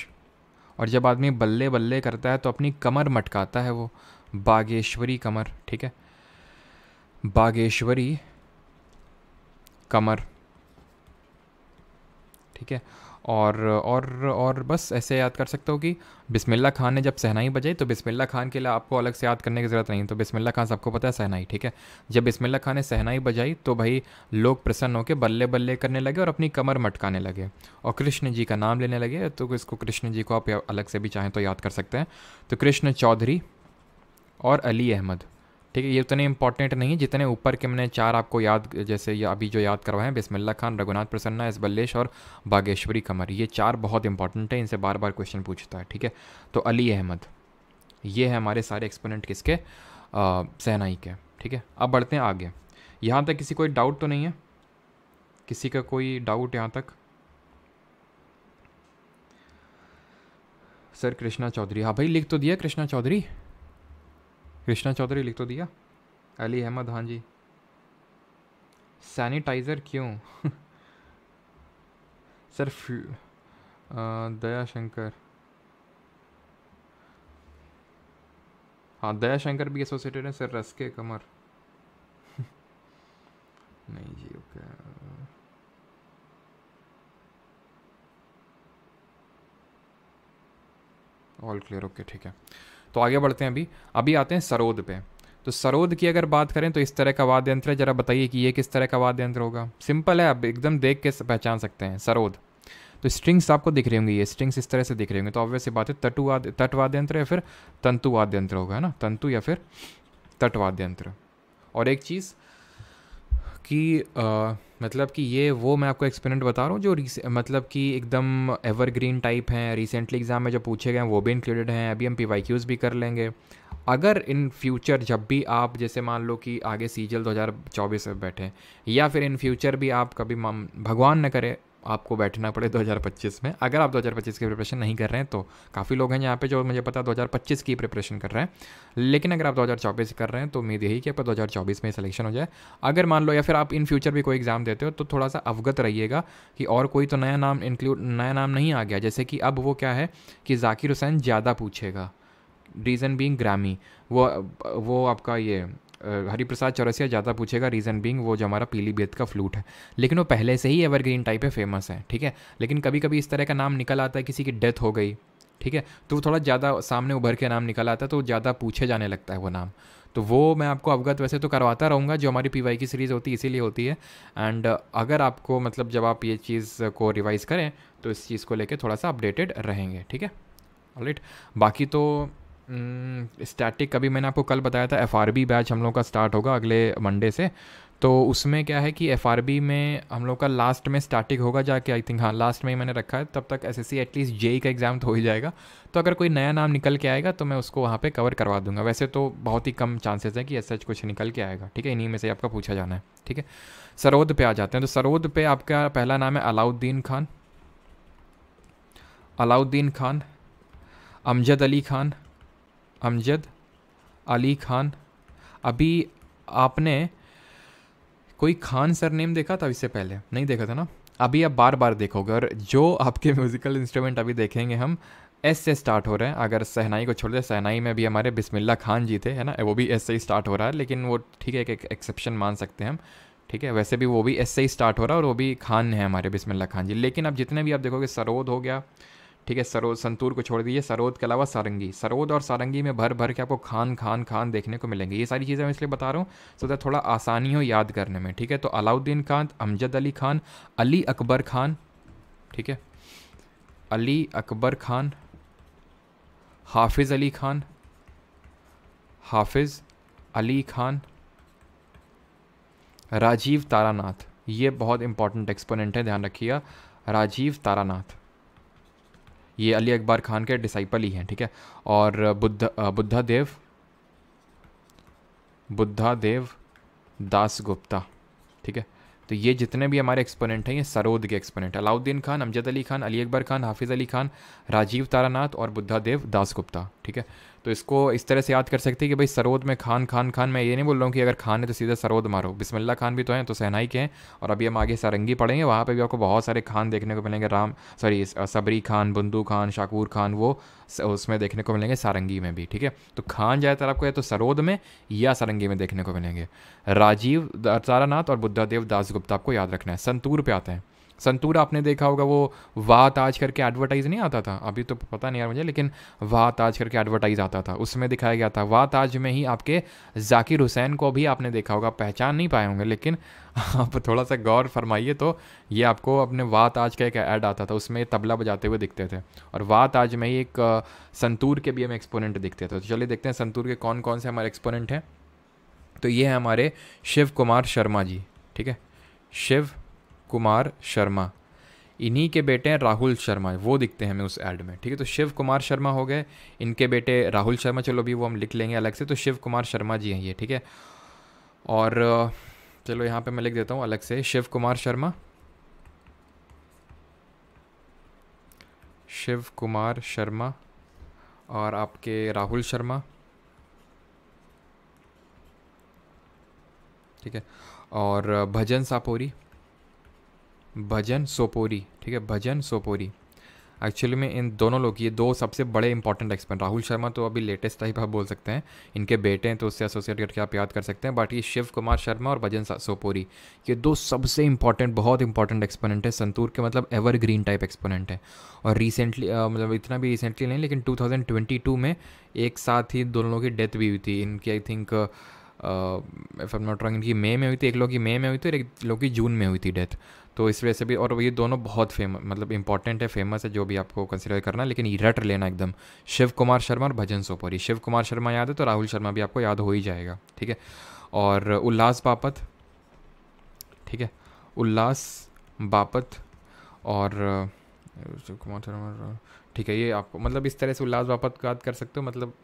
और जब आदमी बल्ले बल्ले करता है तो अपनी कमर मटकाता है वो बागेश्वरी कमर ठीक है बागेश्वरी कमर ठीक है और और और बस ऐसे याद कर सकते हो कि बिस्मिल्ला खान ने जब सहनाई बजाई तो बिस्मिल्ला खान के लिए आपको अलग से याद करने की ज़रूरत नहीं तो बिस्मिल्ला खान सबको पता है सहनाई ठीक है जब बिस्मिल्ला खान ने सहनाई बजाई तो भाई लोग प्रसन्न होकर बल्ले बल्ले करने लगे और अपनी कमर मटकाने लगे और कृष्ण जी का नाम लेने लगे तो इसको कृष्ण जी को आप अलग से भी चाहें तो याद कर सकते हैं तो कृष्ण चौधरी और अली अहमद ठीक है ये उतने इंपॉर्टेंट नहीं जितने ऊपर के मैंने चार आपको याद जैसे या अभी जो याद करवाए हैं बिस्मिल्ला खान रघुनाथ प्रसन्ना एस बल्लेश और बागेश्वरी कमर ये चार बहुत इंपॉर्टेंट है इनसे बार बार क्वेश्चन पूछता है ठीक है तो अली अहमद ये है हमारे सारे एक्सपोनेंट किसके सहनाई के ठीक है अब बढ़ते हैं आगे यहाँ तक किसी कोई डाउट तो नहीं है किसी का कोई डाउट यहाँ तक सर कृष्णा चौधरी हाँ भाई लिख तो दिया कृष्णा चौधरी कृष्णा चौधरी लिख तो दिया अली अहमद हाँ जी सैनिटाइज़र क्यों सर दयाशंकर हाँ दयाशंकर भी एसोसिएटेड है सर रस के कमर नहीं जी ओके ऑल क्लियर ओके ठीक है तो आगे बढ़ते हैं अभी अभी आते हैं सरोद पे तो सरोद की अगर बात करें तो इस तरह का वाद्य यंत्र है ज़रा बताइए कि ये किस तरह का वाद्य यंत्र होगा सिंपल है आप एकदम देख के पहचान सकते हैं सरोद तो स्ट्रिंग्स आपको दिख रही होंगी ये स्ट्रिंग्स इस तरह से दिख रही होंगे तो ऑब्वियस बात है तटुवाद तटवाद्य यंत्र या फिर तंतुवाद्य यंत्र होगा है ना तंतु या फिर तटवाद्य यंत्र और एक चीज़ कि आ, मतलब कि ये वो मैं आपको एक्सपेरिमेंट बता रहा हूँ जो मतलब कि एकदम एवरग्रीन टाइप हैं रिसेंटली एग्ज़ाम में जो पूछे गए हैं वो भी इंक्लूडेड हैं अभी हम पी भी कर लेंगे अगर इन फ्यूचर जब भी आप जैसे मान लो कि आगे सीजल 2024 में बैठे या फिर इन फ्यूचर भी आप कभी भगवान न करे आपको बैठना पड़े 2025 में अगर आप 2025 की प्रिपरेशन नहीं कर रहे हैं तो काफ़ी लोग हैं यहाँ पे जो मुझे पता है 2025 की प्रिपरेशन कर रहे हैं लेकिन अगर आप 2024 कर रहे हैं तो उम्मीद यही कि आपका 2024 में सिलेक्शन हो जाए अगर मान लो या फिर आप इन फ्यूचर भी कोई एग्ज़ाम देते हो तो थोड़ा सा अवगत रहिएगा कि और कोई तो नया नाम इंक्लूड नया नाम नहीं आ गया जैसे कि अब वो क्या है कि जाकिर हुसैन ज़्यादा पूछेगा रीज़न बींग ग्रामी वो वो आपका ये हरिप्रसाद चौरसिया ज़्यादा पूछेगा रीज़न बींग वो जो हमारा पीली बेत का फ्लूट है लेकिन वो पहले से ही एवरग्रीन टाइप है फेमस है ठीक है लेकिन कभी कभी इस तरह का नाम निकल आता है किसी की डेथ हो गई ठीक है तो वो थोड़ा ज़्यादा सामने उभर के नाम निकल आता है तो ज़्यादा पूछे जाने लगता है वो नाम तो वो मैं आपको अवगत वैसे तो करवाता रहूँगा जो हमारी पीवाई की सीरीज़ होती है इसीलिए होती है एंड अगर आपको मतलब जब आप ये चीज़ को रिवाइज़ करें तो इस चीज़ को लेके थोड़ा सा अपडेटेड रहेंगे ठीक है राइट बाकी तो स्टैटिक हम्म, अभी मैंने आपको कल बताया था एफ बैच हम लोग का स्टार्ट होगा अगले मंडे से तो उसमें क्या है कि एफ में हम लोग का लास्ट में स्टैटिक होगा जाके आई थिंक हाँ लास्ट में ही मैंने रखा है तब तक S S C at least JE का एग्ज़ाम तो हो ही जाएगा तो अगर कोई नया नाम निकल के आएगा तो मैं उसको वहाँ पे कवर करवा दूंगा वैसे तो बहुत ही कम चांसेस हैं कि एस एच कुछ निकल के आएगा ठीक है इन्हीं में से आपका पूछा जाना है ठीक है सरोद पे आ जाते हैं तो सरोद पे आपका पहला नाम है अलाउद्दीन खान अलाउद्दीन खान अमजद अली खान अमजद अली खान अभी आपने कोई खान सर नेम देखा था इससे पहले नहीं देखा था ना अभी आप बार बार देखोगे और जो आपके म्यूज़िकल इंस्ट्रूमेंट अभी देखेंगे हम एस से स्टार्ट हो रहे हैं अगर सहनाई को छोड़ दें सहनाई में भी हमारे बिस्मिल्ला खान जी थे है ना वो भी एस से ही स्टार्ट हो रहा है लेकिन वो ठीक है एक एक्सेप्शन मान सकते हैं हम ठीक है वैसे भी वो भी एस से ही स्टार्ट हो रहा है और वो भी खान है हमारे बिस्मिल्ला खान जी लेकिन अब जितने भी आप देखोगे सरोद हो गया ठीक है सरोद संतूर को छोड़ दीजिए सरोद के अलावा सारंगी सरोद और सारंगी में भर भर के आपको खान खान खान देखने को मिलेंगे ये सारी चीज़ें मैं इसलिए बता रहा हूँ सो दैट थोड़ा आसानी हो याद करने में ठीक है तो अलाउद्दीन खान अमजद अली खान अली अकबर खान ठीक है अली अकबर खान हाफिज़ अली खान हाफिज़ अली खान राजीव तारानाथ ये बहुत इंपॉर्टेंट एक्सपोनेंट है ध्यान रखिएगा राजीव तारानाथ ये अली अकबर खान के डिसाइपल ही हैं ठीक है और बुद्ध बुद्धा देव बुद्धा देव दास गुप्ता ठीक है तो ये जितने भी हमारे एक्सपोनेंट हैं ये सरोद के एक्सपोनेंट अलाउद्दीन खान अमजद अली खान अली अकबर खान हाफिज़ अली खान राजीव तारानाथ और बुद्धा देव दास गुप्ता ठीक है तो इसको इस तरह से याद कर सकते हैं कि भाई सरोद में खान खान खान मैं ये नहीं बोल रहा हूँ कि अगर खान है तो सीधा सरोद मारो बिस्मिल्ला खान भी तो हैं तो सहनाई के हैं और अभी हम आगे सारंगी पढ़ेंगे वहाँ पर भी आपको बहुत सारे खान देखने को मिलेंगे राम सॉरी सबरी खान बुंदू खान शाकूर खान वो उसमें देखने को मिलेंगे सारंगी में भी ठीक है तो खान ज़्यादातर आपको या तो सरोद में या सारंगी में देखने को मिलेंगे राजीव सारानाथ और बुद्धादेव दासगुप्ता आपको याद रखना है संतूर पर आते हैं संतूर आपने देखा होगा वो वाह ताज करके एडवर्टाइज नहीं आता था अभी तो पता नहीं यार मुझे लेकिन वाह ताज करके एडवर्टाइज आता था उसमें दिखाया गया था वाह ताज में ही आपके जाकिर हुसैन को भी आपने देखा होगा पहचान नहीं पाए होंगे लेकिन आप थोड़ा सा गौर फरमाइए तो ये आपको अपने वाह ताज का एक ऐड आता था उसमें तबला बजाते हुए दिखते थे और वाह ताज में ही एक संतूर के भी हम एक्सपोनेंट दिखते थे तो चलिए देखते हैं संतूर के कौन कौन से हमारे एक्सपोनेंट हैं तो ये हैं हमारे शिव कुमार शर्मा जी ठीक है शिव कुमार शर्मा इन्हीं के बेटे हैं राहुल शर्मा वो दिखते हैं हमें उस एड में ठीक है तो शिव कुमार शर्मा हो गए इनके बेटे राहुल शर्मा चलो अभी वो हम लिख लेंगे अलग से तो शिव कुमार शर्मा जी हैं ये ठीक है और चलो यहाँ पे मैं लिख देता हूँ अलग से शिव कुमार शर्मा शिव कुमार शर्मा और आपके राहुल शर्मा ठीक है और भजन सापोरी भजन सोपोरी ठीक है भजन सोपोरी एक्चुअली में इन दोनों लोग ये दो सबसे बड़े इंपॉर्टेंट एक्सपर्ट राहुल शर्मा तो अभी लेटेस्ट टाइप आप बोल सकते हैं इनके बेटे हैं तो उससे एसोसिएट करके आप याद कर सकते हैं ये शिव कुमार शर्मा और भजन सोपोरी ये दो सबसे इंपॉर्टेंट बहुत इंपॉर्टेंट एक्सपोनेंट है संतूर के मतलब एवर ग्रीन टाइप एक्सपोनेंट है और रिसेंटली मतलब इतना भी रिसेंटली नहीं लेकिन टू में एक साथ ही दोनों की डेथ भी हुई थी इनकी I think if am not wrong इनकी मई में हुई थी एक लोग की मई में हुई थी और एक लोग की जून में हुई थी डेथ तो इस वजह से भी और ये दोनों बहुत फेमस मतलब इंपॉर्टेंट है फेमस है जो भी आपको कंसिडर करना है लेकिन रट लेना एकदम शिव कुमार शर्मा और भजन सोपोरी शिव कुमार शर्मा याद है तो राहुल शर्मा भी आपको याद हो ही जाएगा ठीक है और उल्लास बापत ठीक है उल्लास बापत और शिव कुमार शर्मा ठीक है ये आपको मतलब इस तरह से उल्लास बापत को याद कर सकते हो मतलब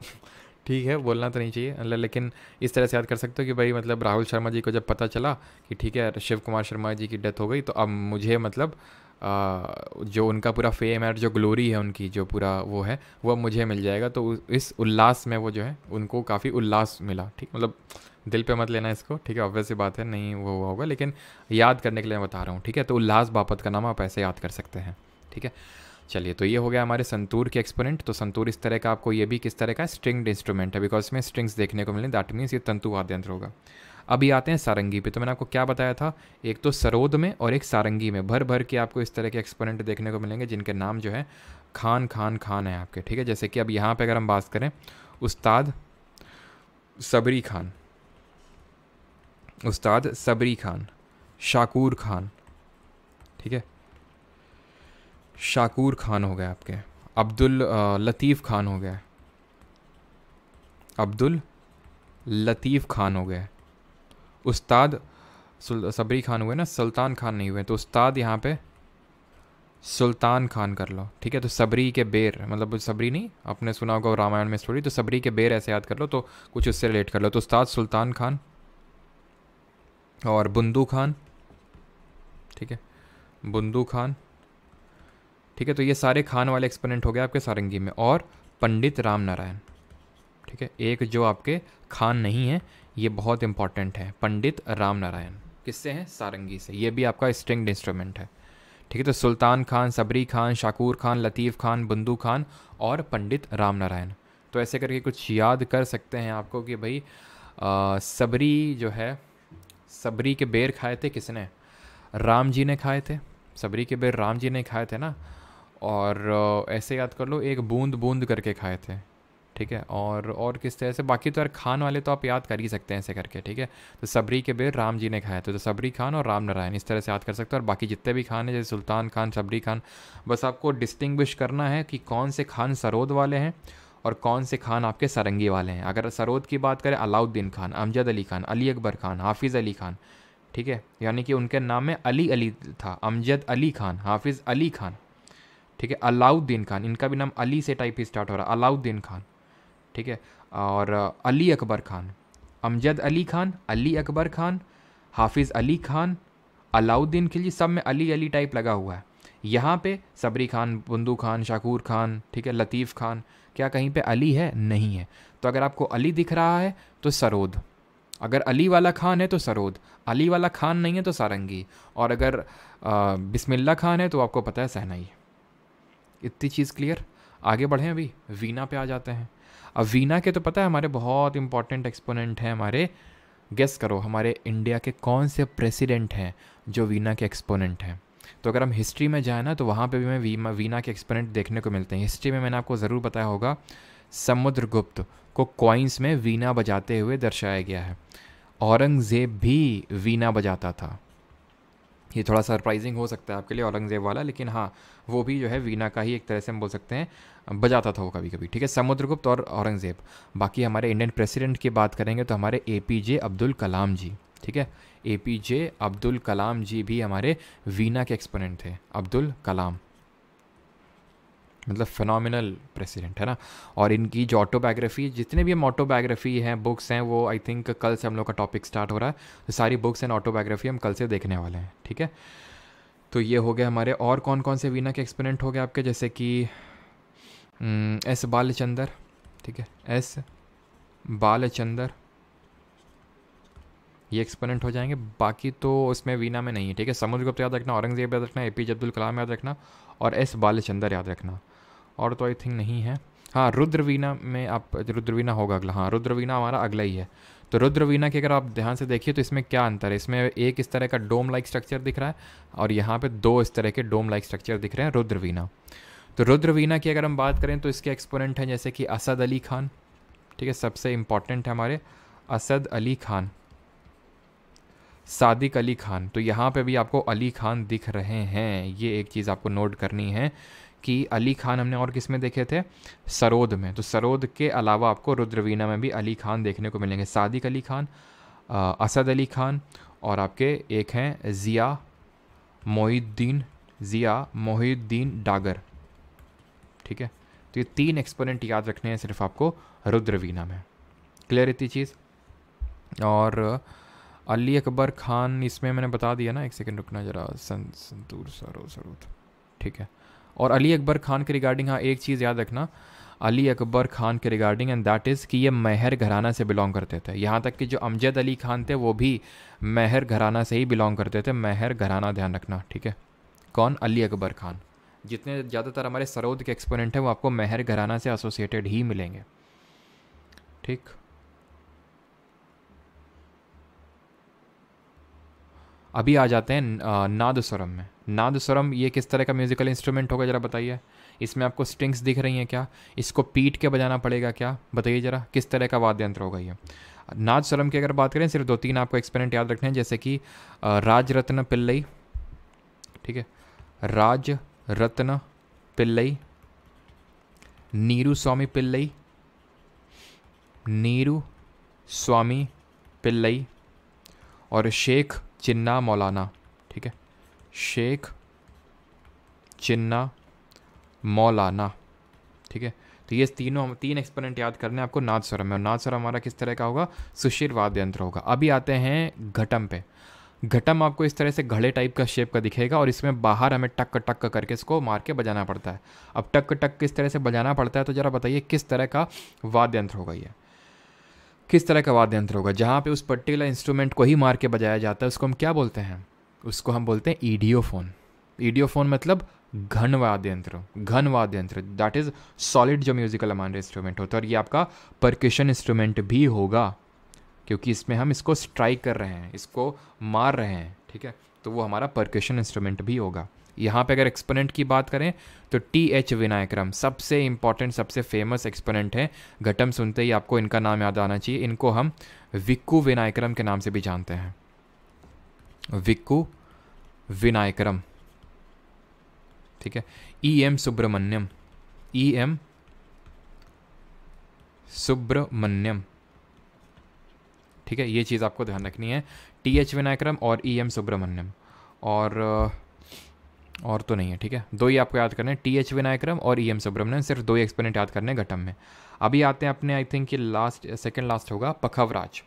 ठीक है बोलना तो नहीं चाहिए मतलब लेकिन इस तरह से याद कर सकते हो कि भाई मतलब राहुल शर्मा जी को जब पता चला कि ठीक है शिव कुमार शर्मा जी की डेथ हो गई तो अब मुझे मतलब आ, जो उनका पूरा फेम है जो ग्लोरी है उनकी जो पूरा वो है वो मुझे मिल जाएगा तो इस उल्लास में वो जो है उनको काफ़ी उल्लास मिला ठीक मतलब दिल पे मत लेना इसको ठीक है ऑब्वियस बात है नहीं वो हुआ होगा लेकिन याद करने के लिए मैं बता रहा हूँ ठीक है तो उल्लास बापत का नाम आप ऐसे याद कर सकते हैं ठीक है चलिए तो ये हो गया हमारे संतूर के एक्सपोनेंट तो संतूर इस तरह का आपको ये भी किस तरह का स्ट्रिंग्ड इंस्ट्रूमेंट है बिकॉज इसमें स्ट्रिंग्स देखने को मिले दैट मीन्स ये तंतु वाद्य यंत्र होगा अभी आते हैं सारंगी पे तो मैंने आपको क्या बताया था एक तो सरोद में और एक सारंगी में भर भर के आपको इस तरह के एक्सपोनेंट देखने को मिलेंगे जिनके नाम जो है खान खान खान है आपके ठीक है जैसे कि अब यहाँ पर अगर हम बात करें उस्ताद सबरी खान उस्ताद सबरी खान शाकूर खान ठीक है शाकूर खान हो गए आपके अब्दुल लतीफ़ खान हो गए अब्दुल लतीफ़ खान हो गए उस्ताद सबरी खान हुए ना सुल्तान खान नहीं हुए तो उस्ताद यहाँ पे सुल्तान खान कर लो ठीक है तो सबरी के बेर मतलब सबरी नहीं आपने सुना होगा रामायण में स्टोरी तो सबरी के बेर ऐसे याद कर लो तो कुछ उससे रिलेट कर लो तो उस्ताद सुल्तान खान और बुंदू खान ठीक है बुंदू खान ठीक है तो ये सारे खान वाले एक्सपोनेंट हो गए आपके सारंगी में और पंडित राम नारायण ठीक है एक जो आपके खान नहीं है ये बहुत इंपॉर्टेंट है पंडित राम नारायण किससे हैं सारंगी से ये भी आपका स्ट्रिंग इंस्ट्रूमेंट है ठीक है तो सुल्तान खान सबरी खान शाकूर खान लतीफ़ खान बंदू खान और पंडित राम नारायण तो ऐसे करके कुछ याद कर सकते हैं आपको कि भाई आ, सबरी जो है सबरी के बेर खाए थे किसने राम जी ने खाए थे सबरी के बेर राम जी ने खाए थे ना और ऐसे याद कर लो एक बूंद बूंद करके खाए थे ठीक है और और किस तरह से बाकी तो यार खान वाले तो आप याद कर ही सकते हैं ऐसे करके ठीक है तो सबरी के बेर राम जी ने खाए थे तो सबरी खान और राम नारायण इस तरह से याद कर सकते हो और बाकी जितने भी खान हैं जैसे सुल्तान खान सबरी खान बस आपको डिस्टिंग्विश करना है कि कौन से खान सरोद वाले हैं और कौन से खान आपके सरंगी वाले हैं अगर सरोद की बात करें अलाउद्दीन खान अमजद अली खान अली अकबर खान हाफिज़ अली खान ठीक है यानी कि उनके नाम में अली अली था अमजद अली खान हाफिज़ अली खान ठीक है अलाउद्दीन खान इनका भी नाम अली से टाइप ही स्टार्ट हो रहा है अलाउद्दीन खान ठीक है और अली अकबर खान अमजद अली खान अली अकबर खान हाफिज़ अली खान अलाउद्दीन खिलजी सब में अली अली टाइप लगा हुआ है यहाँ पे सबरी खान बुंदू खान शाकूर खान ठीक है लतीफ़ खान क्या कहीं पे अली है नहीं है तो अगर आपको अली दिख रहा है तो सरोद अगर अली वाला खान है तो सरोद अली वाला खान नहीं है तो सारंगी और अगर बिस्मिल्ला खान है तो आपको पता है सहनाई इतनी चीज़ क्लियर आगे बढ़ें अभी वीना पे आ जाते हैं अब वीना के तो पता है हमारे बहुत इंपॉर्टेंट एक्सपोनेंट हैं हमारे गेस करो हमारे इंडिया के कौन से प्रेसिडेंट हैं जो वीना के एक्सपोनेंट हैं तो अगर हम हिस्ट्री में जाए ना तो वहाँ पे भी हमें वीमा वीना के एक्सपोनेंट देखने को मिलते हैं हिस्ट्री में मैंने आपको ज़रूर बताया होगा समुद्रगुप्त को कॉइंस में वीना बजाते हुए दर्शाया गया है औरंगज़ेब भी वीना बजाता था ये थोड़ा सरप्राइजिंग हो सकता है आपके लिए औरंगज़ेब वाला लेकिन हाँ वो भी जो है वीना का ही एक तरह से हम बोल सकते हैं बजाता था वो कभी कभी ठीक है समुद्रगुप्त और औरंगज़ेब बाकी हमारे इंडियन प्रेसिडेंट की बात करेंगे तो हमारे ए पी जे अब्दुल कलाम जी ठीक है ए पी जे अब्दुल कलाम जी भी हमारे वीना के एक्सपोनेंट थे अब्दुल कलाम मतलब फ़िनोमिनल प्रेसिडेंट है ना और इनकी जो ऑटोबायोग्राफी जितने भी हम ऑटोबायोग्राफी हैं बुक्स हैं वो आई थिंक कल से हम लोग का टॉपिक स्टार्ट हो रहा है तो सारी बुक्स एंड ऑटोबायोग्राफी हम कल से देखने वाले हैं ठीक है तो ये हो गया हमारे और कौन कौन से वीना के एक्सपेरेंट हो गए आपके जैसे कि एस हम्म, बालचंदर ठीक है एस बालचंदर ये एक्सपोनेंट हो जाएंगे बाकी तो उसमें वीना में नहीं है ठीक है समुद्र गुप्त याद रखना औरंगजेब याद रखना ए पी अब्दुल कलाम याद रखना और एस बालचंदर याद रखना और तो आई थिंक नहीं है हाँ रुद्रवीणा में आप रुद्रवीणा होगा अगला हाँ रुद्रवीणा हमारा अगला ही है तो रुद्रवीणा के अगर आप ध्यान से देखिए तो इसमें क्या अंतर है इसमें एक इस तरह का डोम लाइक स्ट्रक्चर दिख रहा है और यहाँ पे दो इस तरह के डोम लाइक स्ट्रक्चर दिख रहे हैं रुद्रवीणा तो रुद्रवीणा की अगर हम बात करें तो इसके एक्सपोनेंट हैं जैसे कि असद अली खान ठीक है सबसे इम्पॉर्टेंट है हमारे असद अली खान सादिक अली खान तो यहाँ पे भी आपको अली खान दिख रहे हैं ये एक चीज़ आपको नोट करनी है कि अली खान हमने और किस में देखे थे सरोद में तो सरोद के अलावा आपको रुद्रवीना में भी अली खान देखने को मिलेंगे सादिक अली खान आ, असद अली खान और आपके एक हैं ज़िया मोहिद्दीन ज़िया मोहिद्दीन डागर ठीक है तो ये तीन एक्सपोनेंट याद रखने हैं सिर्फ आपको रुद्रवीना में क्लियर इतनी चीज़ और अली अकबर खान इसमें मैंने बता दिया ना एक सेकंड रुकना ज़रा सन संतूर सरो सरूद ठीक है और अली अकबर खान के रिगार्डिंग हाँ एक चीज़ याद रखना अली अकबर खान के रिगार्डिंग एंड दैट इज़ कि ये महर घराना से बिलोंग करते थे यहाँ तक कि जो अमजद अली खान थे वो भी महर घराना से ही बिलोंग करते थे महर घराना ध्यान रखना ठीक है कौन अली अकबर खान जितने ज़्यादातर हमारे सरोद के एक्सपोनेंट हैं वो आपको महर घराना से एसोसिएटेड ही मिलेंगे ठीक अभी आ जाते हैं नाद स्वरम में नाद स्वरम ये किस तरह का म्यूज़िकल इंस्ट्रूमेंट होगा ज़रा बताइए इसमें आपको स्ट्रिंग्स दिख रही हैं क्या इसको पीट के बजाना पड़ेगा क्या बताइए ज़रा किस तरह का वाद्य यंत्र होगा ये नाद स्वरम की अगर बात करें सिर्फ दो तीन आपको एक्सपेरेंट याद रखने हैं जैसे कि राज रत्न पिल्लई ठीक है राज रत्न पिल्लई नीरू स्वामी पिल्लई नीरू स्वामी पिल्लई और शेख चिन्ना मौलाना ठीक है शेख चिन्ना मौलाना ठीक है तो ये तीनों हम तीन एक्सपोनेंट याद करने आपको नाद स्वरम में और नाद स्वरम हमारा किस तरह का होगा सुशीर वाद्य यंत्र होगा अभी आते हैं घटम पे घटम आपको इस तरह से घड़े टाइप का शेप का दिखेगा और इसमें बाहर हमें टक टक करके इसको मार के बजाना पड़ता है अब टक टक किस तरह से बजाना पड़ता है तो ज़रा बताइए किस तरह का वाद्य यंत्र होगा ये किस तरह का वाद्य यंत्र होगा जहाँ पे उस पर्टिकुलर इंस्ट्रूमेंट को ही मार के बजाया जाता है उसको हम क्या बोलते हैं उसको हम बोलते हैं ईडियोफोन ईडियोफोन मतलब घन वाद्य यंत्र घन वाद्य यंत्र दैट इज़ सॉलिड जो म्यूज़िकल हमारे इंस्ट्रूमेंट होता है और ये आपका परक्यूशन इंस्ट्रूमेंट भी होगा क्योंकि इसमें हम इसको स्ट्राइक कर रहे हैं इसको मार रहे हैं ठीक है तो वो हमारा परक्यूशन इंस्ट्रूमेंट भी होगा यहाँ पे अगर एक्सपोनेंट की बात करें तो टी एच विनायक्रम सबसे इंपॉर्टेंट सबसे फेमस एक्सपोनेंट हैं घटम सुनते ही आपको इनका नाम याद आना चाहिए इनको हम विक्कू विनायक्रम के नाम से भी जानते हैं विक्कू विनायक्रम ठीक है E e M Subramaniam E e M Subramaniam ठीक है ये चीज़ आपको ध्यान रखनी है टी एच विनायक्रम और ई e एम सुब्रमण्यम और और तो नहीं है ठीक है दो ही आपको याद करने टी एच विनायक्रम और ई e एम सुब्रमण्यम सिर्फ दो ही एक्सपोनेंट याद करने घटम में अभी आते हैं अपने आई थिंक ये लास्ट सेकेंड लास्ट होगा पखवराज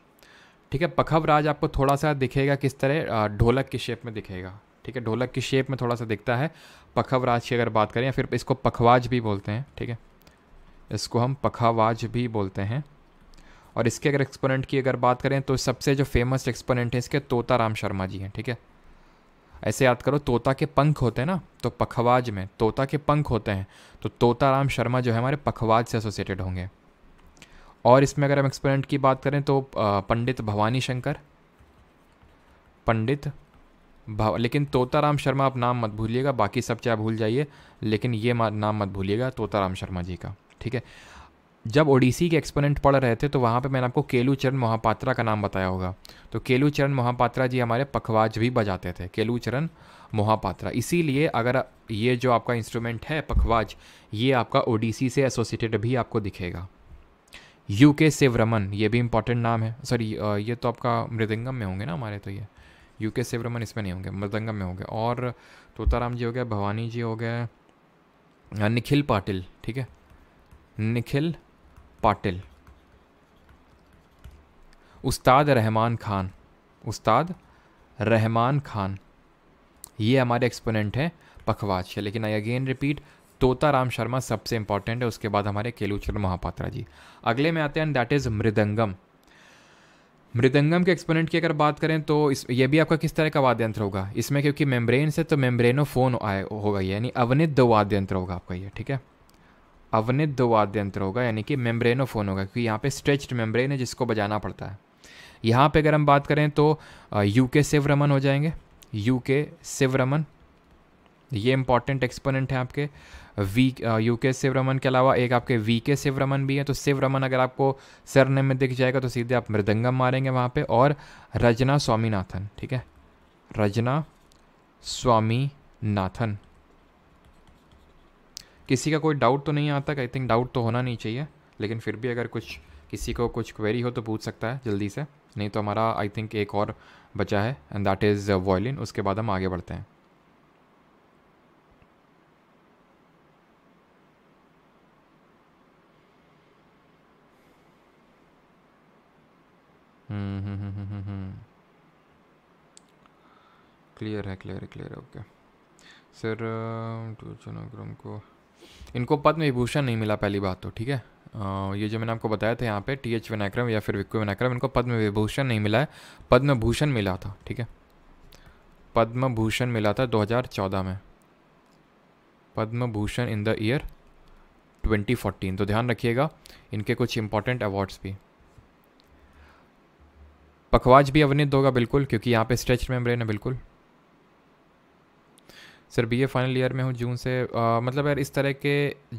ठीक है पखवराज आपको थोड़ा सा दिखेगा किस तरह ढोलक की शेप में दिखेगा ठीक है ढोलक की शेप में थोड़ा सा दिखता है पखवराज की अगर बात करें या फिर इसको पखवाज भी बोलते हैं ठीक है इसको हम पखावाज भी बोलते हैं और इसके अगर एक्सपोनेंट की अगर बात करें तो सबसे जो फेमस एक्सपोनेंट हैं इसके तोता राम शर्मा जी हैं ठीक है ऐसे याद करो तोता के पंख होते हैं ना तो पखवाज में तोता के पंख होते हैं तो तोता राम शर्मा जो है हमारे पखवाज से एसोसिएटेड होंगे और इसमें अगर हम एक्सपेरिमेंट की बात करें तो पंडित भवानी शंकर पंडित भव लेकिन तोताराम शर्मा आप नाम मत भूलिएगा बाकी सब चाहे भूल जाइए लेकिन ये नाम मत भूलिएगा तोताराम शर्मा जी का ठीक है जब ओडिसी के एक्सपोनेंट पढ़ रहे थे तो वहाँ पे मैंने आपको केलू चरण का नाम बताया होगा तो केलू चरण जी हमारे पखवाज भी बजाते थे केलू चरण मोहापात्रा इसीलिए अगर ये जो आपका इंस्ट्रूमेंट है पखवाज ये आपका ओडिसी से एसोसिएटेड भी आपको दिखेगा यू के शिवरमन ये भी इम्पॉर्टेंट नाम है सॉरी ये तो आपका मृदंगम में होंगे ना हमारे तो ये यू के शिवरमन इसमें नहीं होंगे मृदंगम में होंगे और तोताराम जी हो गया भवानी जी हो गए निखिल पाटिल ठीक है निखिल पाटिल उस्ताद रहमान खान उस्ताद रहमान खान ये हमारे एक्सपोनेंट हैं पखवाज लेकिन आई अगेन रिपीट तोता राम शर्मा सबसे इंपॉर्टेंट है उसके बाद हमारे केलूचरण महापात्रा जी अगले में आते हैं दैट इज़ मृदंगम मृदंगम के एक्सपोनेंट की अगर बात करें तो इस ये भी आपका किस तरह का वाद्य यंत्र होगा इसमें क्योंकि मेम्ब्रेन से तो मेम्ब्रेनो फोन आए होगा यानी अवनिध वाद्य यंत्र होगा आपका ये ठीक है अवनित दो वाद्य यंत्र होगा यानी कि मेम्ब्रेनोफोन होगा क्योंकि यहाँ पे स्ट्रेच्ड मेम्ब्रेन है जिसको बजाना पड़ता है यहाँ पे अगर हम बात करें तो यू के शिव रमन हो जाएंगे यू के शिव रमन ये इंपॉर्टेंट एक्सपोनेंट हैं आपके वी यू के शिव रमन के अलावा एक आपके वी के शिव रमन भी है तो शिव रमन अगर आपको सर में दिख जाएगा तो सीधे आप मृदंगम मारेंगे वहाँ पे और रजना स्वामीनाथन ठीक है रजना स्वामीनाथन किसी का कोई डाउट तो नहीं आता आई थिंक डाउट तो होना नहीं चाहिए लेकिन फिर भी अगर कुछ किसी को कुछ क्वेरी हो तो पूछ सकता है जल्दी से नहीं तो हमारा आई थिंक एक और बचा है एंड दैट इज़ वॉयलिन उसके बाद हम आगे बढ़ते हैं क्लियर हम्म, हम्म, हम्म, है क्लियर है क्लियर है ओके सर ट्यूशन को इनको पद्म विभूषण नहीं मिला पहली बात तो ठीक है ये जो मैंने आपको बताया था यहाँ पे टी एच विनायक्रम या फिर विक्की विनायक्रम इनको पद्म विभूषण नहीं मिला है पद्म भूषण मिला था ठीक है पद्म भूषण मिला था 2014 में Padma Bhushan in the year 2014 तो ध्यान रखिएगा इनके कुछ इंपॉर्टेंट अवार्ड्स भी पखवाज भी अवनित होगा बिल्कुल क्योंकि यहाँ पे स्ट्रेच मेम्ब्रेन है बिल्कुल सर बी फाइनल ईयर में हूँ जून से आ, मतलब यार इस तरह के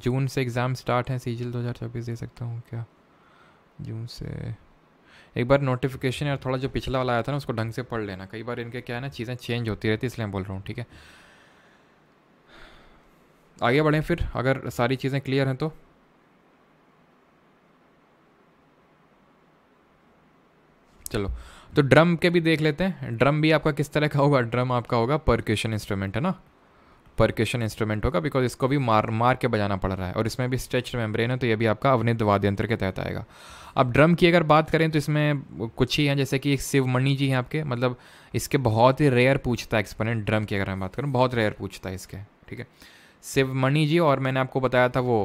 जून से एग्ज़ाम स्टार्ट हैं सीजल 2026 दे सकता हूँ क्या जून से एक बार नोटिफिकेशन यार थोड़ा जो पिछला वाला आया था ना उसको ढंग से पढ़ लेना कई बार इनके क्या है ना चीज़ें चेंज होती रहती इसलिए मैं बोल रहा हूँ ठीक है आगे बढ़ें फिर अगर सारी चीज़ें क्लियर हैं तो चलो तो ड्रम के भी देख लेते हैं ड्रम भी आपका किस तरह का होगा ड्रम आपका होगा परक्यूशन इंस्ट्रूमेंट है ना परकेशन इंस्ट्रूमेंट होगा बिकॉज इसको भी मार मार के बजाना पड़ रहा है और इसमें भी स्ट्रेच मेम्ब्रेन है तो ये भी आपका अवनिध वाद्य यंत्र के तहत आएगा अब ड्रम की अगर बात करें तो इसमें कुछ ही हैं जैसे कि एक शिवमणि जी हैं आपके मतलब इसके बहुत ही रेयर पूछता है एक्सपोनेंट ड्रम की अगर मैं बात करूँ बहुत रेयर पूछता है इसके ठीक है शिवमणि जी और मैंने आपको बताया था वो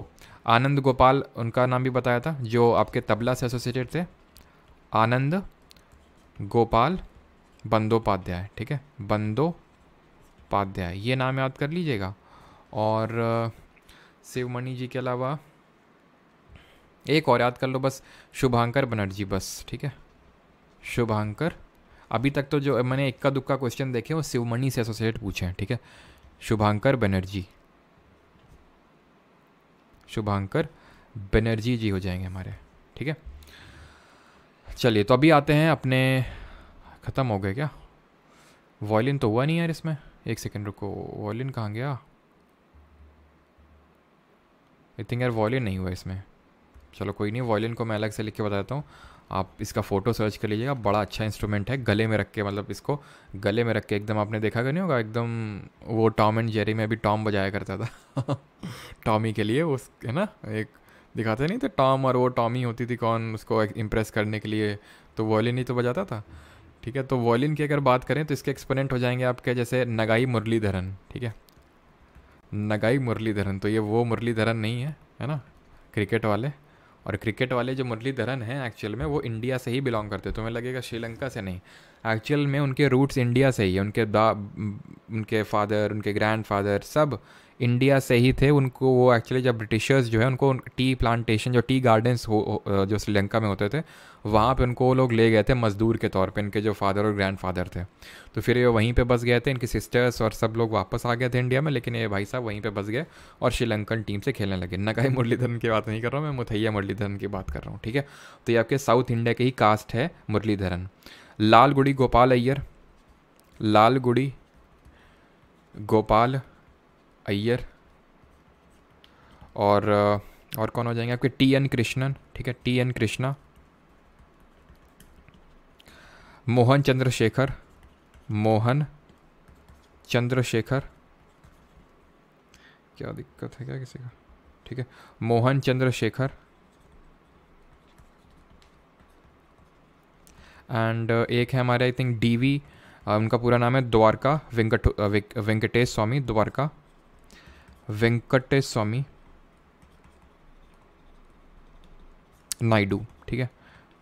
आनंद गोपाल उनका नाम भी बताया था जो आपके तबला से एसोसिएटेड थे आनंद गोपाल बंदोपाध्याय ठीक है बंदो उपाध्याय ये नाम याद कर लीजिएगा और शिवमणि जी के अलावा एक और याद कर लो बस शुभांकर बनर्जी बस ठीक है शुभांकर अभी तक तो जो मैंने इक्का दुक्का क्वेश्चन देखे वो शिवमणि से एसोसिएट पूछे हैं ठीक है शुभांकर बनर्जी शुभांकर बनर्जी जी हो जाएंगे हमारे ठीक है चलिए तो अभी आते हैं अपने ख़त्म हो गए क्या वॉयलिन तो हुआ नहीं यार इसमें एक सेकेंड रुको वॉलिन कहाँ गया आई थिंक यार वॉलिन नहीं हुआ इसमें चलो कोई नहीं वॉलिन को मैं अलग से लिख के बताता हूँ आप इसका फ़ोटो सर्च कर लीजिएगा बड़ा अच्छा इंस्ट्रूमेंट है गले में रख के मतलब इसको गले में रख के एकदम आपने देखा कि नहीं होगा एकदम वो टॉम एंड जेरी में अभी टॉम बजाया करता था टॉमी के लिए उस है ना एक दिखाते नहीं थे टॉम और वो टॉमी होती थी कौन उसको इम्प्रेस करने के लिए तो वॉलिन ही तो बजाता था ठीक है तो वॉयलिन की अगर बात करें तो इसके एक्सपोनेंट हो जाएंगे आपके जैसे नगाई मुरलीधरन ठीक है नगाई मुरलीधरन तो ये वो मुरलीधरन नहीं है है ना क्रिकेट वाले और क्रिकेट वाले जो मुरलीधरन हैं एक्चुअल में वो इंडिया से ही बिलोंग करते तुम्हें लगेगा श्रीलंका से नहीं एक्चुअल में उनके रूट्स इंडिया से ही है उनके दा उनके फादर उनके ग्रैंड फादर सब इंडिया से ही थे उनको वो एक्चुअली जब ब्रिटिशर्स जो है उनको टी प्लांटेशन जो टी गार्डन्स हो जो श्रीलंका में होते थे वहाँ पे उनको वो लोग ले गए थे मज़दूर के तौर पे इनके जो फादर और ग्रैंडफादर थे तो फिर ये वहीं पे बस गए थे इनके सिस्टर्स और सब लोग वापस आ गए थे इंडिया में लेकिन ये भाई साहब वहीं पे बस गए और श्रीलंकन टीम से खेलने लगे कहीं मुरलीधरन की बात नहीं कर रहा हूँ मैं मुथैया मुरलीधरन की बात कर रहा हूँ ठीक है तो ये आपके साउथ इंडिया के ही कास्ट है मुरलीधरन लाल गुड़ी गोपाल अय्यर लाल गुड़ी गोपाल अय्यर और uh, और कौन हो जाएंगे आपके टी एन कृष्णन ठीक है टी एन कृष्णा मोहन चंद्रशेखर मोहन चंद्रशेखर क्या दिक्कत है क्या किसी का ठीक है मोहन चंद्रशेखर एंड uh, एक है हमारे आई थिंक डीवी उनका पूरा नाम है द्वारका वेंकट uh, वेंकटेश स्वामी द्वारका वेंकटेश स्वामी नायडू ठीक है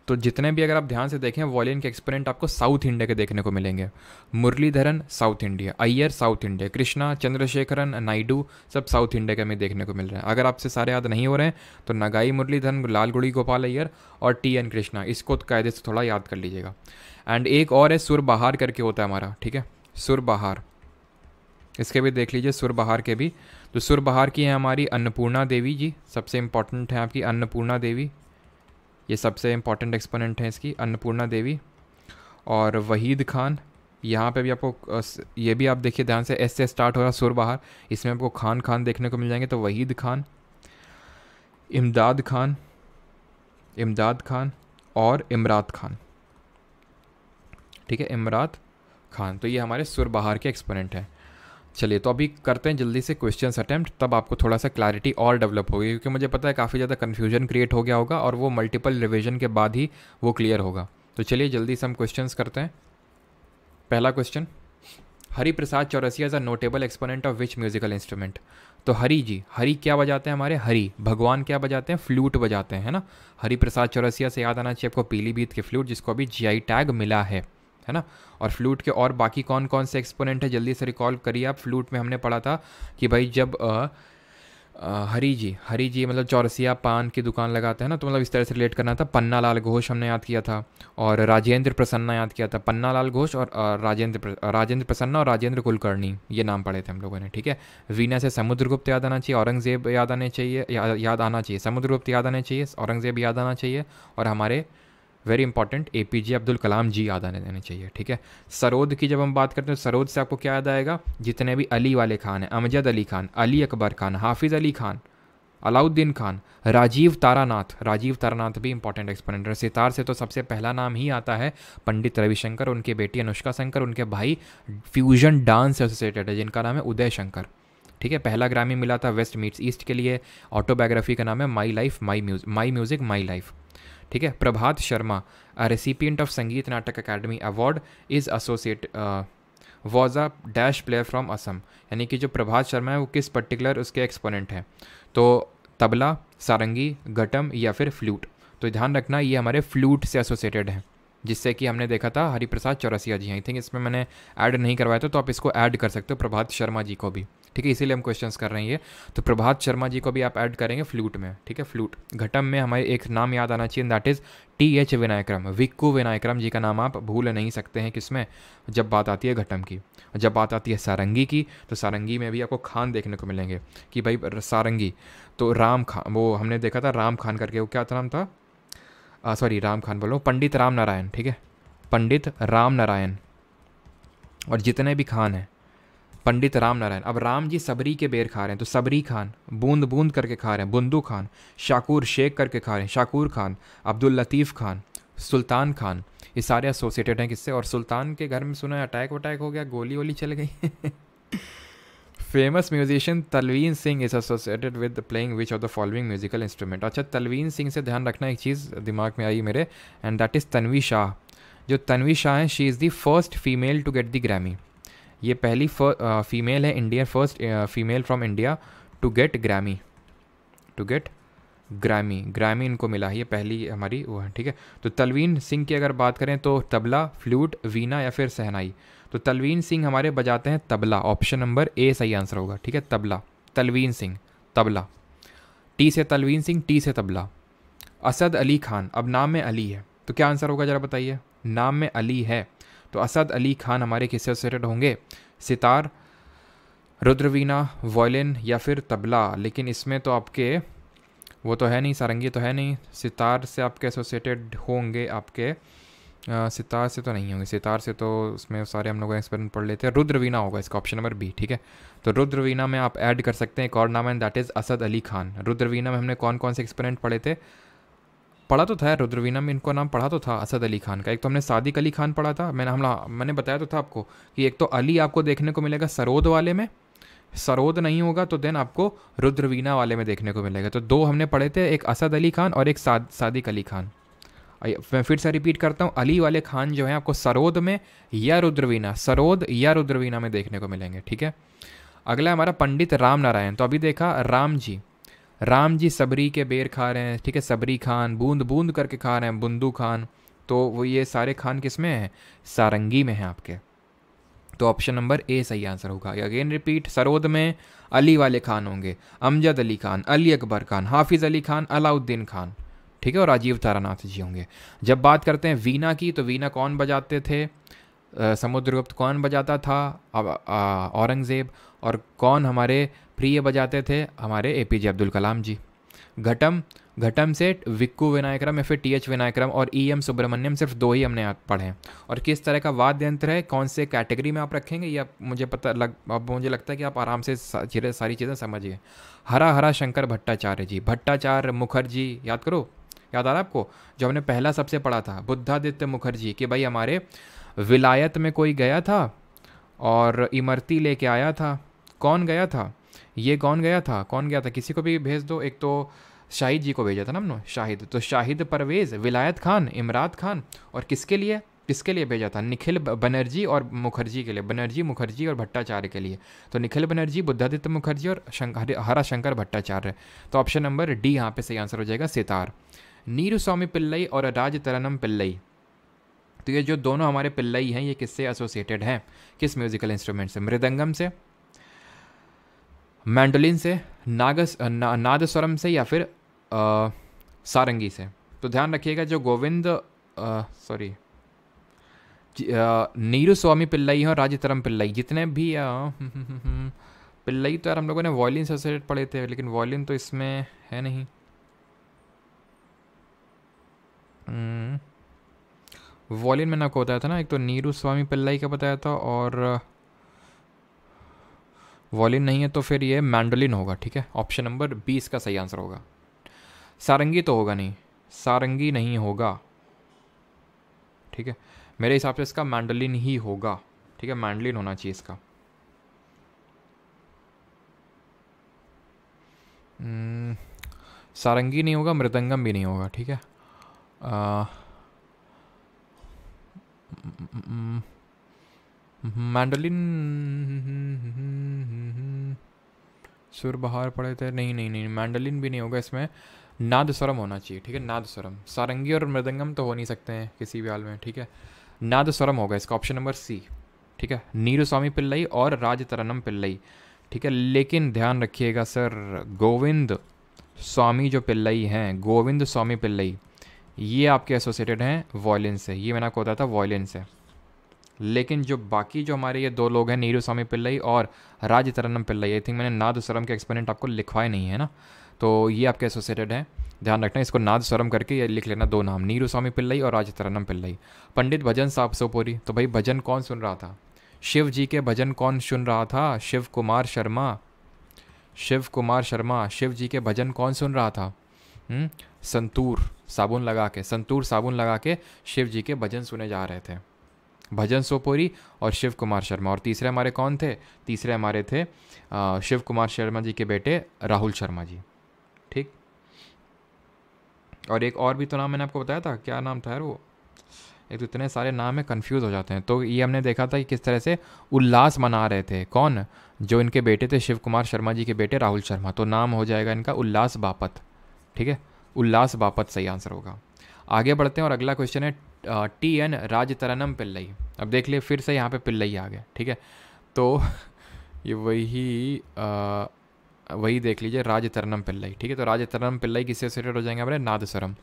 तो जितने भी अगर आप ध्यान से देखें वॉलियन के एक्सपेरेंट आपको साउथ इंडिया के देखने को मिलेंगे Muralidharan South India Iyer South India Krishna Chandrasekharan Naidu सब साउथ इंडिया के हमें देखने को मिल रहे हैं अगर आपसे सारे याद नहीं हो रहे हैं तो नगाई मुरलीधरन लालगुड़ी गोपाल अय्यर और टी एन कृष्णा इसको तो कायदे से थोड़ा याद कर लीजिएगा एंड एक और है सुर बहार करके होता है हमारा ठीक है सुर बहार इसके भी देख लीजिए सुर बहार के भी तो सुरबहार की है हमारी अन्नपूर्णा देवी जी सबसे इम्पॉर्टेंट है आपकी अन्नपूर्णा देवी ये सबसे इम्पॉर्टेंट एक्सपोनेंट है इसकी अन्नपूर्णा देवी और वहीद खान यहाँ पे भी आपको ये भी आप देखिए ध्यान से एस से स्टार्ट हो रहा सुरबहार इसमें आपको खान खान देखने को मिल जाएंगे तो वहीद खान इमदाद खान इमदाद खान और इमरात खान ठीक है इमरात खान तो ये हमारे सुरबहार के एक्सपोनेंट हैं चलिए तो अभी करते हैं जल्दी से क्वेश्चन अटैम्प्ट तब आपको थोड़ा सा क्लैरिटी और डेवलप होगी क्योंकि मुझे पता है काफ़ी ज़्यादा कन्फ्यूजन क्रिएट हो गया होगा और वो मल्टीपल रिविजन के बाद ही वो क्लियर होगा तो चलिए जल्दी से हम क्वेश्चन करते हैं पहला question Hari Prasad Chaurasia is a notable exponent of which musical instrument तो हरी जी हरी क्या बजाते हैं हमारे हरी भगवान क्या बजाते हैं फ्लूट बजाते हैं है ना हरी प्रसाद चौरसिया से याद आना चाहिए आपको पीलीभीत के फ्लूट जिसको अभी जीआई टैग मिला है है ना और फ्लूट के और बाकी कौन कौन से एक्सपोनेंट है जल्दी से रिकॉल करिए आप फ्लूट में हमने पढ़ा था कि भाई जब आ, आ, हरी जी हरी जी मतलब चौरसिया पान की दुकान लगाते हैं ना तो मतलब इस तरह से रिलेट करना था पन्ना लाल घोष हमने याद किया था और राजेंद्र प्रसन्ना याद किया था पन्ना लाल घोष और राजेंद्र राजेंद्र प्रसन्ना और राजेंद्र कुलकर्णी ये नाम पढ़े थे हम लोगों ने ठीक है वीना से समुद्रगुप्त याद आना चाहिए औरंगज़ेब याद आने चाहिए याद आना चाहिए समुद्रगुप्त याद आने चाहिए औरंगज़ेब याद आना चाहिए और हमारे very important A P J Abdul Kalam ji याद आने देने चाहिए ठीक है सरोद की जब हम बात करते हैं सरोद से आपको क्या याद आएगा जितने भी अली वाले खान हैं अमजद अली खान अली अकबर खान हाफिज़ अली खान अलाउद्दीन खान राजीव तारानाथ राजीव तारानाथ भी इंपॉर्टेंट एक्सपोनेंट है सितार से तो सबसे पहला नाम ही आता है पंडित रविशंकर उनके बेटी अनुष्का शंकर उनके भाई फ्यूजन डांस एसोसिएटेड है जिनका नाम है उदय शंकर ठीक है पहला ग्रामी मिला था वेस्ट मीट्स ईस्ट के लिए ऑटोबायोग्राफी का नाम है My Life My Music My Music My Life ठीक है Prabhat Sharma recipient of Sangeet Natak Academy Award is associate was a dash player from Assam यानी कि जो प्रभात शर्मा है वो किस पर्टिकुलर उसके एक्सपोनेंट हैं तो तबला सारंगी गटम या फिर फ्लूट तो ध्यान रखना ये हमारे फ्लूट से एसोसिएटेड हैं जिससे कि हमने देखा था हरिप्रसाद चौरसिया जी आई थिंक इसमें मैंने ऐड नहीं करवाया था तो आप इसको ऐड कर सकते हो प्रभात शर्मा जी को भी ठीक है इसीलिए हम क्वेश्चंस कर रहे हैं ये तो प्रभात शर्मा जी को भी आप ऐड करेंगे फ्लूट में ठीक है फ्लूट घटम में हमारे एक नाम याद आना चाहिए that is T H Vinayakram Vikku Vinayakram ji का नाम आप भूल नहीं सकते हैं किसमें जब बात आती है घटम की जब बात आती है सारंगी की तो सारंगी में भी आपको खान देखने को मिलेंगे कि भाई सारंगी तो राम खान वो हमने देखा था राम खान करके वो क्या नाम था सॉरी राम खान बोलो पंडित राम नारायण ठीक है पंडित राम नारायण और जितने भी खान हैं पंडित राम नारायण अब राम जी सबरी के बेर खा रहे हैं तो सबरी खान बूंद बूंद करके खा रहे हैं बुंदू खान शाकूर शेख करके खा रहे हैं शाकूर खान अब्दुल लतीफ़ खान सुल्तान खान ये सारे एसोसिएटेड हैं किससे और सुल्तान के घर में सुना है अटैक वटैक हो गया गोली वोली चल गई famous musician Talvin Singh is associated with playing which of the following musical instrument अच्छा तलवीन सिंह से ध्यान रखना एक चीज़ दिमाग में आई मेरे and that is Tanvi Shah जो तनवी शाह हैं she is the first female to get the Grammy ये पहली फीमेल है Indian first female from India to get Grammy to get Grammy Grammy इनको मिला है ये पहली हमारी वो है ठीक है तो तलवीन सिंह की अगर बात करें तो तबला फ्लूट वीना या फिर सहनाई तो तलवीन सिंह हमारे बजाते हैं तबला ऑप्शन नंबर ए सही आंसर होगा ठीक है तबला तलवीन सिंह तबला टी से तलवीन सिंह टी से तबला असद अली खान अब नाम में अली है तो क्या आंसर होगा ज़रा बताइए नाम में अली है तो असद अली खान हमारे किससे एसोसिएटेड होंगे सितार रुद्रवीना वॉयलिन या फिर तबला लेकिन इसमें तो आपके वो तो है नहीं सारंगी तो है नहीं सितार से आपके एसोसिएटेड होंगे आपके आ, सितार से तो नहीं होंगे सितार से तो उसमें सारे हम लोग एक्सपेरिमेंट पढ़ लेते हैं रुद्रवीना होगा इसका ऑप्शन नंबर बी ठीक है तो रुद्रवीना में आप ऐड कर सकते हैं एक और नाम है दैट इज़ असद अली खान रुद्रवीना में हमने कौन कौन से एक्सपेरिमेंट पढ़े थे पढ़ा तो था रुद्रवीना में इनको नाम पढ़ा तो था असद अली खान का एक तो हमने सादिक अली खान पढ़ा था मैंने हमला मैंने बताया तो था आपको कि एक तो अली आपको देखने को मिलेगा सरोद वाले में सरोद नहीं होगा तो देन आपको रुद्रवीना वाले में देखने को मिलेगा तो दो हमने पढ़े थे एक असद अली खान और एक साद सादिक अली खान मैं फिर से रिपीट करता हूँ अली वाले खान जो है आपको सरोद में या रुद्रवीना सरोद या रुद्रवीना में देखने को मिलेंगे ठीक है अगला हमारा पंडित राम नारायण तो अभी देखा राम जी राम जी सबरी के बेर खा रहे हैं ठीक है सबरी खान बूंद बूंद करके खा रहे हैं बुंदू खान तो वो ये सारे खान किस में हैं सारंगी में हैं आपके तो ऑप्शन नंबर ए सही आंसर होगा अगेन रिपीट सरोद में अली वाले खान होंगे अमजद अली खान अली अकबर खान हाफिज़ अली खान अलाउद्दीन खान ठीक है और राजीव तारानाथ जी होंगे जब बात करते हैं वीना की तो वीना कौन बजाते थे समुद्रगुप्त कौन बजाता था औरंगज़ेब और कौन हमारे प्रिय बजाते थे हमारे ए पी जे अब्दुल कलाम जी घटम घटम से विक्कू विनायकरम या फिर टी एच विनायकरम और ई e एम सुब्रमण्यम सिर्फ दो ही हमने पढ़े हैं और किस तरह का वाद्य यंत्र है कौन से कैटेगरी में आप रखेंगे या मुझे पता लग अब मुझे लगता है कि आप आराम से सारी चीज़ें समझिए हरा हरा शंकर भट्टाचार्य जी भट्टाचार्य मुखर्जी याद करो याद आ रहा आपको जो हमने पहला सबसे पढ़ा था बुद्धादित्य मुखर्जी कि भाई हमारे विलायत में कोई गया था और इमरती लेके आया था कौन गया था ये कौन गया था कौन गया था किसी को भी भेज दो एक तो शाहिद जी को भेजा था ना हमने शाहिद तो शाहिद परवेज़ विलायत खान इमरान खान और किसके लिए किसके लिए भेजा था निखिल बनर्जी और मुखर्जी के लिए बनर्जी मुखर्जी और भट्टाचार्य के लिए तो निखिल बनर्जी बुद्धादित्य मुखर्जी और हरा शंकर भट्टाचार्य तो ऑप्शन नंबर डी यहाँ पे सही आंसर हो जाएगा सितार नीरू स्वामी पिल्लई और राज तरनम पिल्लई तो ये जो दोनों हमारे पिल्लई हैं ये किससे एसोसिएटेड हैं किस म्यूज़िकल इंस्ट्रूमेंट से मृदंगम से मैंडोलिन से नागस ना, नादस्वरम से या फिर आ, सारंगी से तो ध्यान रखिएगा जो गोविंद सॉरी नीरू स्वामी पिल्लई और राजतरम पिल्लई जितने भी पिल्लई तो यार हम लोगों ने वॉयिन से पढ़े थे लेकिन वॉयलिन तो इसमें है नहीं वॉलिन मैंने को बताया था ना एक तो नीरू स्वामी पिल्लई का बताया था और वॉलिन नहीं है तो फिर ये मैंडोलिन होगा ठीक है ऑप्शन नंबर बीस का सही आंसर होगा सारंगी तो होगा नहीं सारंगी नहीं होगा ठीक है मेरे हिसाब से इसका मैंडोलिन ही होगा ठीक है मैंडलिन होना चाहिए इसका hmm, सारंगी नहीं होगा मृदंगम भी नहीं होगा ठीक है आ, uh, mm, mm, mm, mandolin हम्म, सुर बहार पड़े थे नहीं नहीं नहीं मैंडोलिन भी नहीं होगा इसमें नाद स्वरम होना चाहिए ठीक है नाद स्वरम सारंगी और मृदंगम तो हो नहीं सकते हैं किसी भी हाल में ठीक है नाद स्वरम होगा इसका ऑप्शन नंबर सी ठीक है नीरू स्वामी पिल्लई और राज तरनम पिल्लई ठीक है लेकिन ध्यान रखिएगा सर गोविंद स्वामी जो पिल्लई हैं गोविंद स्वामी पिल्लई ये आपके एसोसिएटेड हैं वॉयलिन से ये मैंने आपको बताया था वॉयलिन से लेकिन जो बाकी जो हमारे ये दो लोग हैं नीरू स्वामी पिल्लई और तरन्नम पिल्लई आई थिंक मैंने नाद स्वरम के एक्सपोनेंट आपको लिखवाए नहीं है ना तो ये आपके एसोसिएटेड हैं ध्यान रखना इसको नाद स्वरम करके ये लिख लेना दो नाम नीरू स्वामी पिल्लई और तरन्नम पिल्लई पंडित भजन साहब सोपोरी तो भाई भजन कौन सुन रहा था शिव जी के भजन कौन सुन रहा था शिव कुमार शर्मा शिव कुमार शर्मा शिव जी के भजन कौन सुन रहा था हम्म, संतूर साबुन लगा के संतूर साबुन लगा के शिव जी के भजन सुने जा रहे थे भजन सोपोरी और शिव कुमार शर्मा और तीसरे हमारे कौन थे तीसरे हमारे थे शिव कुमार शर्मा जी के बेटे राहुल शर्मा जी ठीक और एक और भी तो नाम मैंने आपको बताया था क्या नाम था यार वो एक तो इतने सारे नाम है कन्फ्यूज़ हो जाते हैं तो ये हमने देखा था कि किस तरह से उल्लास मना रहे थे कौन जो इनके बेटे थे शिव कुमार शर्मा जी के बेटे राहुल शर्मा तो नाम हो जाएगा इनका उल्लास बापत ठीक है उल्लास बापत सही आंसर होगा आगे बढ़ते हैं और अगला क्वेश्चन है टी एन राज तरनम पिल्लई अब देख लिए फिर से यहाँ पे पिल्लई आ गया ठीक है तो ये वही आ, वही देख लीजिए राज तरनम पिल्लई ठीक है तो राज तरनम पिल्लई किससे एसोसिएटेड हो जाएंगे हमारे नादस्वरम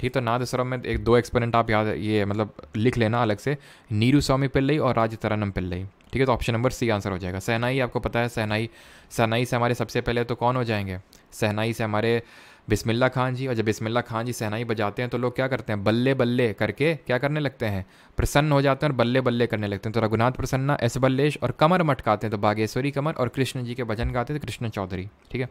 ठीक तो नादस्वरम में एक दो एक्सपेरेंट आप याद ये मतलब लिख लेना अलग से नीरू स्वामी पिल्लई और राज तरनम पिल्लई ठीक है तो ऑप्शन नंबर सी आंसर हो जाएगा सहनाई आपको पता है सहनाई सहनाई से हमारे सबसे पहले तो कौन हो जाएंगे सहनाई से हमारे बिस्मिल्ला खान जी और जब बिस्मिल्ला खान जी सहनाई बजाते हैं तो लोग क्या करते हैं बल्ले बल्ले करके क्या करने लगते हैं प्रसन्न हो जाते हैं और बल्ले बल्ले करने लगते हैं तो रघुनाथ प्रसन्ना एस बल्लेश और कमर मटकाते हैं तो बागेश्वरी कमर और कृष्ण जी के भजन गाते हैं तो कृष्ण चौधरी ठीक है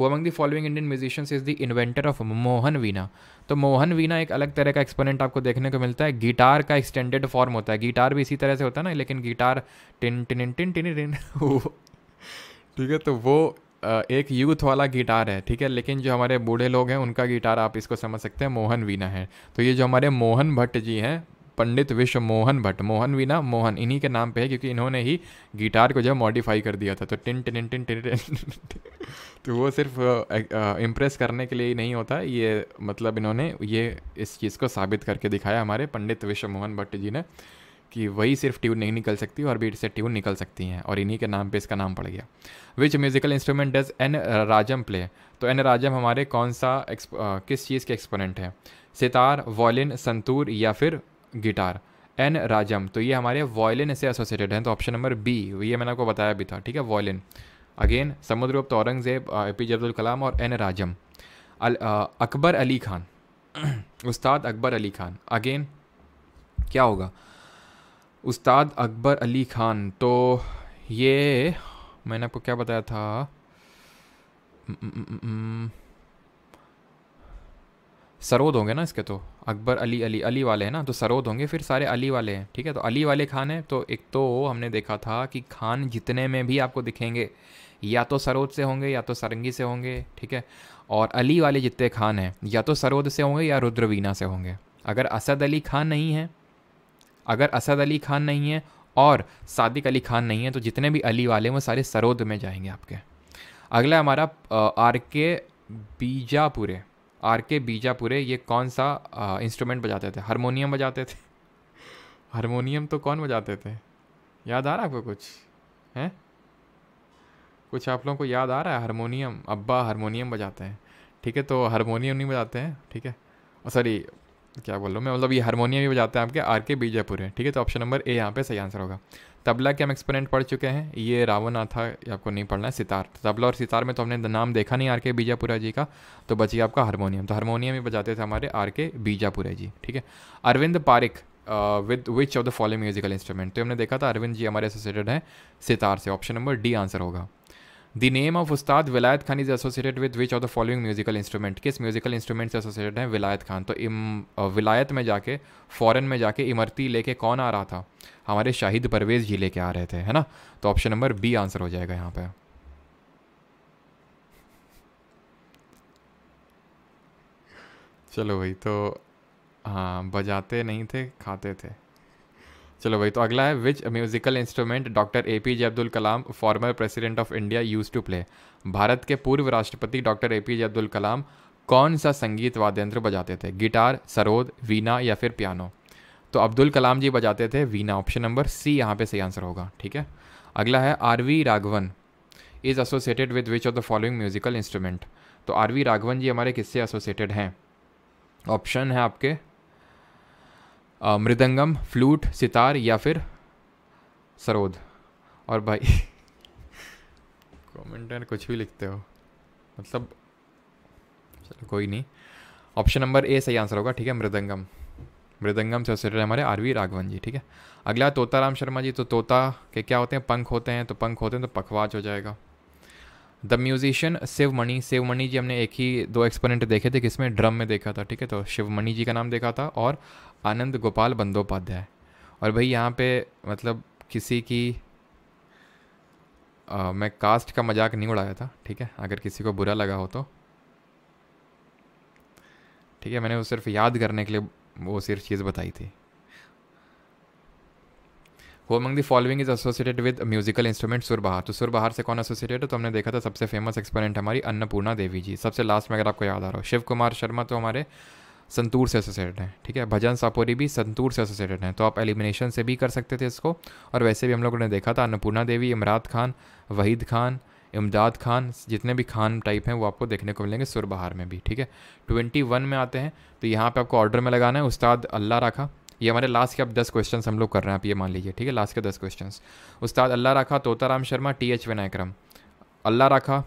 वो among the following Indian musicians is the inventor of Mohan veena तो मोहन वीना एक अलग तरह का एक्सपोनेंट आपको देखने को मिलता है गिटार का एक्सटेंडेड फॉर्म होता है गिटार भी इसी तरह से होता है ना लेकिन गिटार टिन टिन टिन टिन टिन ठीक है तो वो एक यूथ वाला गिटार है ठीक है लेकिन जो हमारे बूढ़े लोग हैं उनका गिटार आप इसको समझ सकते हैं मोहन वीणा है तो ये जो हमारे मोहन भट्ट जी हैं पंडित विश्व मोहन भट्ट मोहन वीना मोहन इन्हीं के नाम पे है क्योंकि इन्होंने ही गिटार को जो मॉडिफाई कर दिया था तो टिन टिन टिन टिन तो वो सिर्फ इम्प्रेस करने के लिए ही नहीं होता ये मतलब इन्होंने ये इस चीज़ को साबित करके दिखाया हमारे पंडित विश्व मोहन भट्ट जी ने कि वही सिर्फ ट्यून नहीं निकल सकती और बीट से ट्यून निकल सकती हैं और इन्हीं के नाम पे इसका नाम पड़ गया which musical instrument does N Rajam play तो एन राजम हमारे कौन सा एक्सप, आ, किस चीज़ के एक्सपोनेंट हैं सितार वॉयिन संतूर या फिर गिटार एन राजम तो ये हमारे वॉयलिन से एसोसिएटेड हैं तो ऑप्शन नंबर बी ये मैंने आपको बताया भी था ठीक है violin again Samudragupta Aurangzeb A P J Abdul Kalam और एन राजम अल, आ, अकबर अली खान उस्ताद अकबर अली खान अगेन क्या होगा उस्ताद अकबर अली खान तो ये मैंने आपको क्या बताया था सरोद होंगे ना इसके तो अकबर अली अली अली वाले हैं ना तो सरोद होंगे फिर सारे अली वाले हैं ठीक है तो अली वाले खान हैं तो एक तो हमने देखा था कि खान जितने में भी आपको दिखेंगे या तो सरोद से होंगे या तो सरंगी से होंगे ठीक है और अली वाले जितने खान हैं या तो सरोद से होंगे या रुद्रवीना से होंगे अगर असद अली खान नहीं है अगर असद अली खान नहीं है और सादिक अली खान नहीं है तो जितने भी अली वाले हैं वो सारे सरोद में जाएंगे आपके अगला हमारा आर के बीजापुरे आर के बीजापुरे ये कौन सा इंस्ट्रूमेंट बजाते थे हारमोनियम बजाते थे हारमोनियम तो कौन बजाते थे याद आ रहा है आपको कुछ हैं कुछ आप लोगों को याद आ रहा है हारमोनियम अब्बा हारमोनियम बजाते हैं ठीक है तो हारमोनियम नहीं बजाते हैं ठीक है सॉरी क्या बोल रहा हूँ मैं मतलब ये हारमोनियम भी बजाते हैं आपके आर के बीजापुर ठीक है तो ऑप्शन नंबर ए यहाँ पे सही आंसर होगा तबला के हम एक्सपोनेंट पढ़ चुके हैं ये रावनाथा आपको नहीं पढ़ना है सितार तो तबला और सितार में तो हमने नाम देखा नहीं आर के बीजापुरा जी का तो बचिए आपका हारमोनियम तो हारमोनियम ही बजाते थे हमारे आर के बीजापुरा जी ठीक है Arvind Parikh with which of the following musical instrument तो हमने देखा था अरविंद जी हमारे एसोसिएटेड हैं सितार से ऑप्शन नंबर डी आंसर होगा the name of Ustad Vilayat Khan is associated with which of the following musical instrument किस म्यूजिकल इंस्ट्रूमेंट से एसोसिएटेड है विलायत खान तो इम विलायत में जाके फ़ॉरन में जाके इमरती लेके कौन आ रहा था हमारे शाहिद परवेज़ जी लेके आ रहे थे है ना तो ऑप्शन नंबर बी आंसर हो जाएगा यहाँ पर चलो भाई तो हाँ बजाते नहीं थे खाते थे चलो भाई तो अगला है which musical instrument doctor A P J Abdul Kalam former president of India use to play Bharat के पूर्व राष्ट्रपति doctor A P J Abdul Kalam कौन सा संगीत वाद्य यंत्र बजाते थे गिटार सरोद वीना या फिर पियानो तो अब्दुल कलाम जी बजाते थे वीना ऑप्शन नंबर सी यहाँ पे सही आंसर होगा ठीक है अगला है R V Raghavan is associated with which of the following musical instrument तो आर वी राघवन जी हमारे किससे एसोसिएटेड हैं ऑप्शन है आपके मृदंगम फ्लूट सितार या फिर सरोद और भाई कमेंट में कुछ भी लिखते हो मतलब चलो कोई नहीं ऑप्शन नंबर ए सही आंसर होगा ठीक है मृदंगम मृदंगम से सर हमारे आरवी राघवन जी ठीक है अगला तोता राम शर्मा जी तो तोता के क्या होते हैं पंख होते हैं तो पंख होते हैं तो पखवाज हो जाएगा द म्यूजिशियन शिव मणि शिव मणि जी हमने एक ही दो एक्सपोनेंट देखे थे किसमें ड्रम में देखा था ठीक है तो शिव मणि जी का नाम देखा था और आनंद गोपाल बंदोपाध्याय और भाई यहाँ पे मतलब किसी की आ, मैं कास्ट का मजाक नहीं उड़ाया था ठीक है अगर किसी को बुरा लगा हो तो ठीक है मैंने वो सिर्फ याद करने के लिए वो सिर्फ चीज़ बताई थी who among the following is associated with musical instrument surbahar तो सुरबहार से कौन एसोसिएटेड है तो हमने देखा था सबसे फेमस एक्सपोनेंट हमारी अन्नपूर्णा देवी जी सबसे लास्ट में अगर आपको याद आ रहा हो शिव कुमार शर्मा तो हमारे संतूर से एसोसिएटेड हैं ठीक है भजन सापोरी भी संतूर से एसोसिएटेड हैं तो आप एलिमिनेशन से भी कर सकते थे इसको और वैसे भी हम लोगों ने देखा था अन्नपूर्णा देवी इमरात खान वहीद खान इमदाद खान जितने भी खान टाइप हैं वो आपको देखने को मिलेंगे सुरबहार में भी ठीक है ट्वेंटी वन में आते हैं तो यहाँ पे आपको ऑर्डर में लगाना है उस्ताद अल्लाह रखा ये हमारे लास्ट के अब दस क्वेश्चन हम लोग कर रहे हैं आप ये मान लीजिए ठीक है लास्ट के दस question Ustad Allah Rakha Totaram Sharma T H Vinayakram Allah Rakha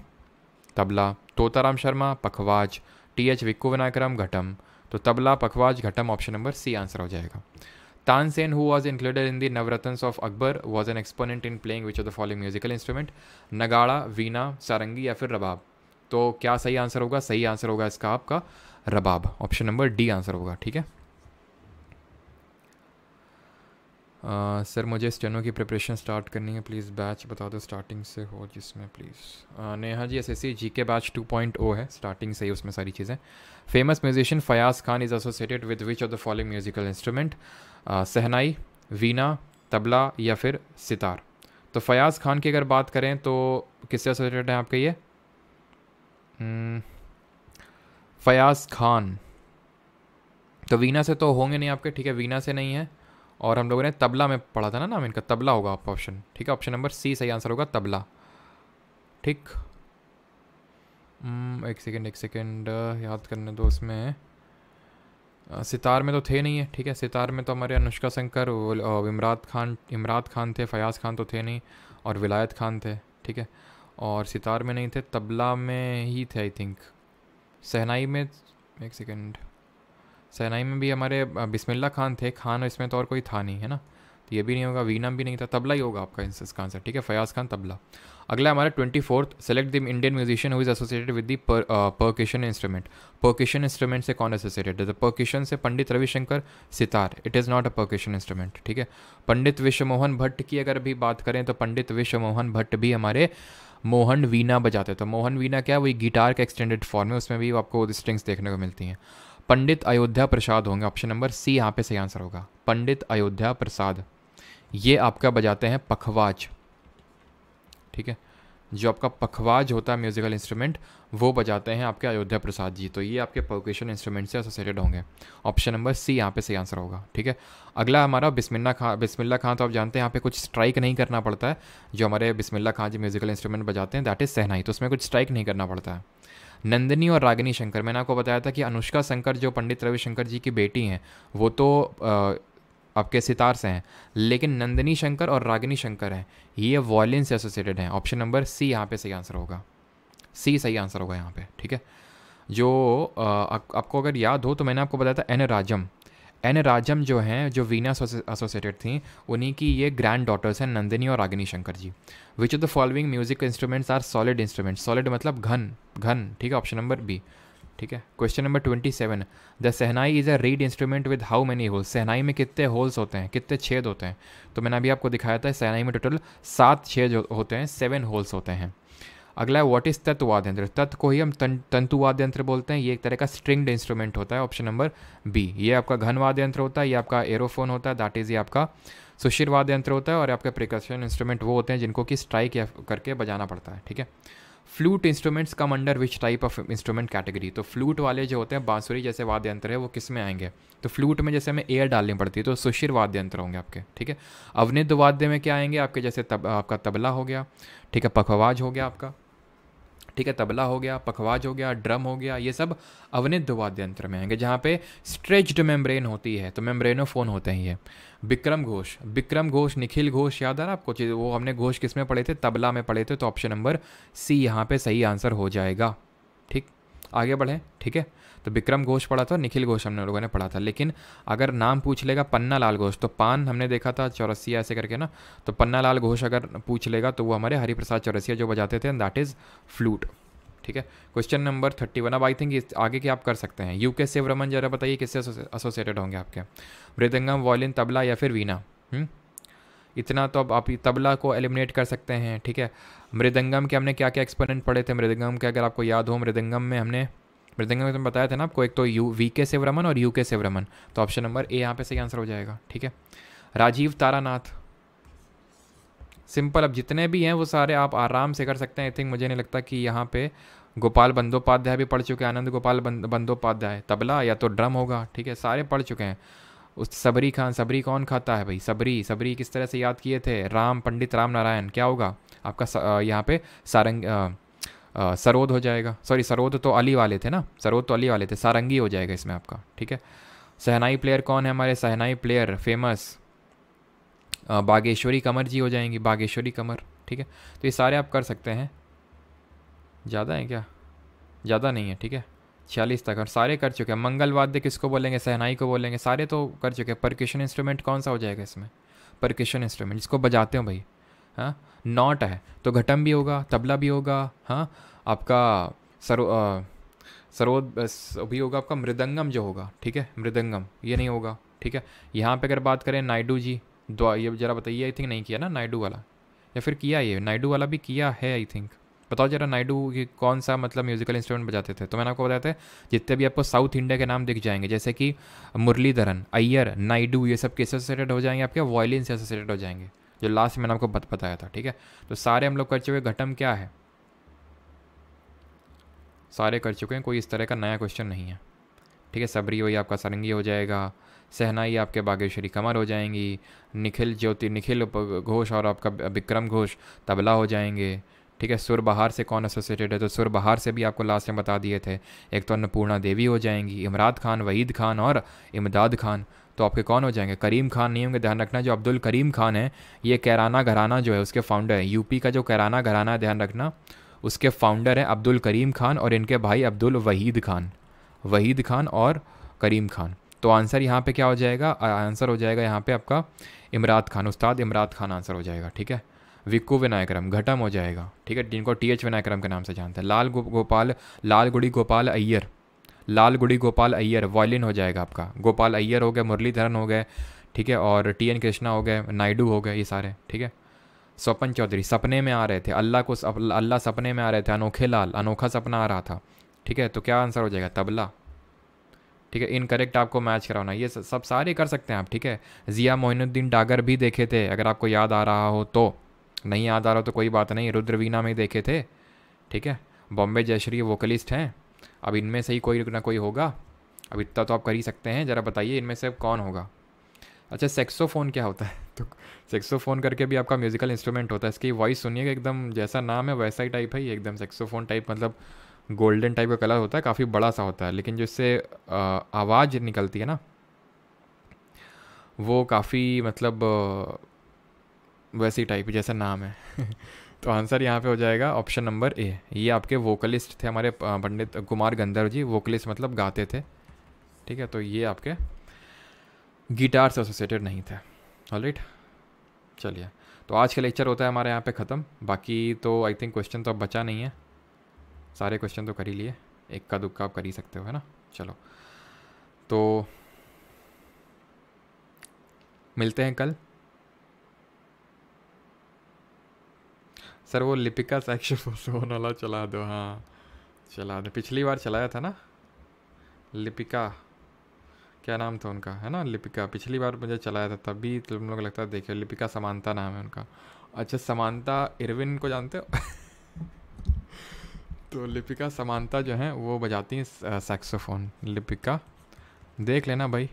तबला तोताराम शर्मा पखवाज टी एच विक्कू विनायक्रम घटम तो तबला पखवाज घटम ऑप्शन नंबर सी आंसर हो जाएगा Sen who was included in the Navratna of Akbar was an exponent in playing which of the following musical instrument nagada veena सारंगी या फिर रबाब तो क्या सही आंसर होगा सही आंसर होगा इसका आपका रबाब ऑप्शन नंबर डी आंसर होगा ठीक है सर uh, मुझे स्टेनो की प्रिपरेशन स्टार्ट करनी है प्लीज़ बैच बता दो स्टार्टिंग से हो जिसमें please uh, Neha ji S S C जी के बैच टू पॉइंट ओ है स्टार्टिंग से ही उसमें सारी चीज़ें famous musician Fayaz Khan is associated with which of the following musical instrument shehnai veena tabla या फिर सितार तो फयाज खान की अगर बात करें तो किससे एसोसिएटेड है आपका ये फयाज hmm. खान तो वीना से तो होंगे नहीं आपके ठीक है वीना से नहीं है और हम लोगों ने तबला में पढ़ा था ना नाम इनका तबला होगा आपका ऑप्शन ठीक है ऑप्शन नंबर सी सही आंसर होगा तबला ठीक हम्म, एक सेकेंड एक सेकेंड याद करने दो उसमें सितार में तो थे नहीं है ठीक है सितार में तो हमारे अनुष्का शंकर इमरात खान इमरात खान थे फयाज खान तो थे नहीं और विलायत खान थे ठीक है और सितार में नहीं थे तबला में ही थे आई थिंक सहनाई में एक सेकेंड सहनाई में भी हमारे बिस्मिल्ला खान थे खान इसमें तो और कोई था नहीं है ना तो ये भी नहीं होगा वीनम भी नहीं था तबला ही होगा आपका खान आंसर ठीक है फयाज खान तबला अगला हमारा twenty fourth select the Indian musician who is associated with the percussion instrument percussion instrument से कौन एसोसिएटेड है द से Pandit Ravishankar sitar it is not a percussion instrument ठीक है पंडित विश्वमोहन भट्ट की अगर भी बात करें तो पंडित विश्वमोहन भट्ट भी हमारे मोहन वीना बजाते तो मोहन वीना क्या है वही गिटार का एक्सटेंडेड फॉर्म है उसमें भी आपको स्ट्रिंग्स देखने को मिलती हैं पंडित अयोध्या प्रसाद होंगे ऑप्शन नंबर सी यहाँ पे सही आंसर होगा पंडित अयोध्या प्रसाद ये आपका बजाते हैं पखवाज ठीक है जो आपका पखवाज होता है म्यूज़िकल इंस्ट्रूमेंट वो बजाते हैं आपके अयोध्या प्रसाद जी तो ये आपके पोकेशन इंस्ट्रूमेंट से एसोसिएटेड होंगे ऑप्शन नंबर सी यहाँ पे सही आंसर होगा ठीक है अगला हमारा बिस्मिल्ला खां बिस्मिल्ला खां तो आप जानते हैं यहाँ पे कुछ स्ट्राइक नहीं करना पड़ता है जो हमारे बिस्मिल्ला खां जी म्यूज़िकल इंस्ट्रूमेंट बजाते हैं दैट इज़ सहनाई तो उसमें कुछ स्ट्राइक नहीं करना पड़ता है नंदिनी और रागिनी शंकर मैंने आपको बताया था कि अनुष्का शंकर जो पंडित रविशंकर जी की बेटी हैं वो तो आपके सितार से हैं लेकिन नंदिनी शंकर और रागिनी शंकर हैं ये वॉयलिन से एसोसिएटेड हैं ऑप्शन नंबर सी यहाँ पे सही आंसर होगा सी सही आंसर होगा यहाँ पे ठीक है जो आ, आप, आपको अगर याद हो तो मैंने आपको बताया था एन राजम एन राजम जो हैं जो वीना एसोसिएटेड थी उन्हीं की ये ग्रैंड डॉटर्स हैं नंदिनी और Agni Shankar ji which of the following music instruments are solid instrument solid मतलब घन घन ठीक है ऑप्शन नंबर बी ठीक है question number twenty seven the shehnai is a reed instrument with how many holes सहनाई में कितने होल्स होते हैं कितने छेद होते हैं तो मैंने अभी आपको दिखाया था सहनाई में टोटल सात छेद होते हैं सेवन होल्स होते हैं अगला है वॉट इज़ तत्ववाद यंत्र तत्व को ही हम तं, तंतुवाद यंत्र बोलते हैं ये एक तरह का स्ट्रिंग्ड इंस्ट्रूमेंट होता है ऑप्शन नंबर बी ये आपका घनवाद यंत्र होता है ये आपका एरोफोन होता है दैट इज़ ये आपका वाद्य यंत्र होता है और आपके प्रिकॉशन इंस्ट्रूमेंट वो होते हैं जिनको कि स्ट्राइक करके बजाना पड़ता है ठीक है flute instruments come under which type of instrument category तो फ्लूट वाले जो होते हैं बांसुरी जैसे वाद्य यंत्र है वो किस में आएंगे तो फ्लूट में जैसे हमें एयर डालनी पड़ती है तो सुशीर वाद्य यंत्र होंगे आपके ठीक है अवनिध वाद्य में क्या आएंगे आपके जैसे तब, आपका तबला हो गया ठीक है पखवाज हो गया आपका ठीक है तबला हो गया पखवाज हो गया ड्रम हो गया ये सब अवनित वाद्य यंत्र में आएंगे जहाँ पे स्ट्रेच्ड मेम्ब्रेन होती है तो मेम्ब्रेनोफोन होते ही है विक्रम घोष विक्रम घोष निखिल घोष याद है ना आपको चीज़ वो हमने घोष किस में पढ़े थे तबला में पढ़े थे तो ऑप्शन नंबर सी यहाँ पे सही आंसर हो जाएगा ठीक आगे बढ़ें ठीक है तो विक्रम घोष पढ़ा था निखिल घोष हमने लोगों ने पढ़ा था लेकिन अगर नाम पूछ लेगा पन्ना लाल घोष तो पान हमने देखा था चौरसिया ऐसे करके ना तो पन्ना लाल घोष अगर पूछ लेगा तो वो हमारे हरिप्रसाद चौरसिया जो बजाते थे दैट इज़ फ्लूट ठीक है क्वेश्चन नंबर थर्टी वन अब आई थिंक आगे के आप कर सकते हैं यू के शिव रमन जरा बताइए किससे एसोसिएटेड होंगे आपके मृदंगम वॉयलिन तबला या फिर वीना हम्म? इतना तो अब आप तबला को एलिमिनेट कर सकते हैं ठीक है मृदंगम के हमने क्या क्या एक्सपेरिमेंट पढ़े थे मृदंगम के अगर आपको याद हो मृदंगम में हमने मृदंगम में तुम बताया था ना आपको एक तो यू वी के सेवरमन और यू के सेवरमन तो ऑप्शन नंबर ए यहाँ पे सही आंसर हो जाएगा ठीक है राजीव तारानाथ सिंपल अब जितने भी हैं वो सारे आप आराम से कर सकते हैं आई थिंक मुझे नहीं लगता कि यहाँ पे गोपाल बंदोपाध्याय भी पढ़ चुके हैं आनंद गोपाल बंदोपाध्याय तबला या तो ड्रम होगा ठीक है सारे पढ़ चुके हैं उस सबरी खान सबरी कौन खाता है भाई सबरी सबरी किस तरह से याद किए थे राम पंडित राम नारायण क्या होगा आपका यहाँ पे सारंग सरोद हो जाएगा सॉरी सरोद तो अली वाले थे ना सरोद तो अली वाले थे सारंगी हो जाएगा इसमें आपका ठीक है सहनाई प्लेयर कौन है हमारे सहनाई प्लेयर फेमस बागेश्वरी कमर जी हो जाएंगी बागेश्वरी कमर ठीक है तो ये सारे आप कर सकते हैं ज़्यादा है क्या ज़्यादा नहीं है ठीक है छियालीस तक और सारे कर चुके हैं मंगलवाद्य किसको बोलेंगे सहनाई को बोलेंगे सारे तो कर चुके हैं परक्यूशन इंस्ट्रूमेंट कौन सा हो जाएगा इसमें परकिशन इंस्ट्रूमेंट जिसको बजाते हो भाई हाँ नॉट है तो घटम भी होगा तबला भी होगा हाँ आपका सरो आ, सरोद भी होगा आपका मृदंगम जो होगा ठीक है मृदंगम ये नहीं होगा ठीक है यहाँ पे अगर बात करें नायडू जी द्वा ये ज़रा बताइए आई थिंक नहीं किया ना नायडू वाला या फिर किया ये नायडू वाला भी किया है आई थिंक बताओ जरा नायडू ये कौन सा मतलब म्यूजिकल इंस्ट्रूमेंट बजाते थे तो मैंने आपको बताया था जितने भी आपको साउथ इंडिया के नाम दिख जाएंगे जैसे कि मुरलीधरन अय्यर नायडू ये सब किससे एसोसिएटेड हो जाएंगे आपके वॉयलिन से एसोसिएटेड हो जाएंगे जो लास्ट मैंने आपको बत बताया था ठीक है तो सारे हम लोग कर चुके घटम क्या है सारे कर चुके हैं कोई इस तरह का नया क्वेश्चन नहीं है ठीक है सबरी वही आपका सरंगी हो जाएगा सहनाई आपके बागेश्वरी कमर हो जाएंगी निखिल ज्योति निखिल घोष और आपका विक्रम घोष तबला हो जाएंगे ठीक है सुर बहार से कौन एसोसिएटेड है तो सुर बहार से भी आपको लास्ट में बता दिए थे एक तो अन्नपूर्णा देवी हो जाएंगी इमराद खान वहीद खान और इमदाद खान तो आपके कौन हो जाएंगे करीम खान नियम का ध्यान रखना जो अब्दुल करीम खान है ये कैराना घराना जो है उसके फाउंडर है यूपी का जो कैराना घराना ध्यान रखना उसके फाउंडर है अब्दुल करीम खान और इनके भाई अब्दुल वहीद खान वहीद खान और करीम खान तो आंसर यहाँ पे क्या हो जाएगा आंसर हो जाएगा यहाँ पे आपका इमरात खान उस्ताद इमरात खान आंसर हो जाएगा ठीक है विक्कू विनायकरम घटम हो जाएगा ठीक है जिनको टी एच विनायकरम के नाम से जानते हैं लाल गो, Gopal Lalgudi Gopal Iyer Lalgudi Gopal Iyer violin हो जाएगा आपका गोपाल अय्यर हो गए मुरलीधरन हो गए ठीक है और टी एन कृष्णा हो गए नायडू हो गए ये सारे ठीक है स्वपन चौधरी सपने में आ रहे थे अल्लाह को अल्लाह सपने में आ रहे थे अनोखे लाल अनोखा सपना आ रहा था ठीक है तो क्या आंसर हो जाएगा तबला ठीक है इनकरेक्ट आपको मैच कराना ये सब सारे कर सकते हैं आप ठीक है ज़िया मोइनुद्दीन डागर भी देखे थे अगर आपको याद आ रहा हो तो नहीं याद आ रहा हो तो कोई बात नहीं रुद्रवीना में देखे थे ठीक है बॉम्बे जयश्री वोकलिस्ट हैं अब इनमें से ही कोई ना कोई होगा अब इतना तो आप कर ही सकते हैं ज़रा बताइए इनमें से कौन होगा अच्छा सेक्सोफोन क्या होता है तो सेक्सोफोन करके भी आपका म्यूज़िकल इंस्ट्रूमेंट होता है इसकी वॉइस सुनिएगा एकदम जैसा नाम है वैसा ही टाइप है ये एकदम सेक्सोफोन टाइप मतलब गोल्डन टाइप का कलर होता है काफ़ी बड़ा सा होता है लेकिन जो इससे आवाज़ निकलती है ना वो काफ़ी मतलब वैसी टाइप जैसा नाम है तो आंसर यहाँ पे हो जाएगा ऑप्शन नंबर ए ये आपके वोकलिस्ट थे हमारे पंडित कुमार गंधर्व जी वोकलिस्ट मतलब गाते थे ठीक है तो ये आपके गिटार से एसोसिएटेड नहीं थे राइट चलिए तो आज का लेक्चर होता है हमारे यहाँ पे ख़त्म बाकी तो आई थिंक क्वेश्चन तो अब बचा नहीं है सारे क्वेश्चन तो कर ही लिए एक का दुक्का आप कर ही सकते हो है ना चलो तो मिलते हैं कल सर वो लिपिका सेक्शन फोन वाला चला दो हाँ चला दो पिछली बार चलाया था ना लिपिका क्या नाम था उनका है ना लिपिका पिछली बार मुझे चलाया था तभी तुम लोग लगता है देखे लिपिका समानता नाम है उनका अच्छा समानता इरविन को जानते हो तो लिपिका समानता जो है वो बजाती हैं सैक्सोफोन लिपिका देख लेना भाई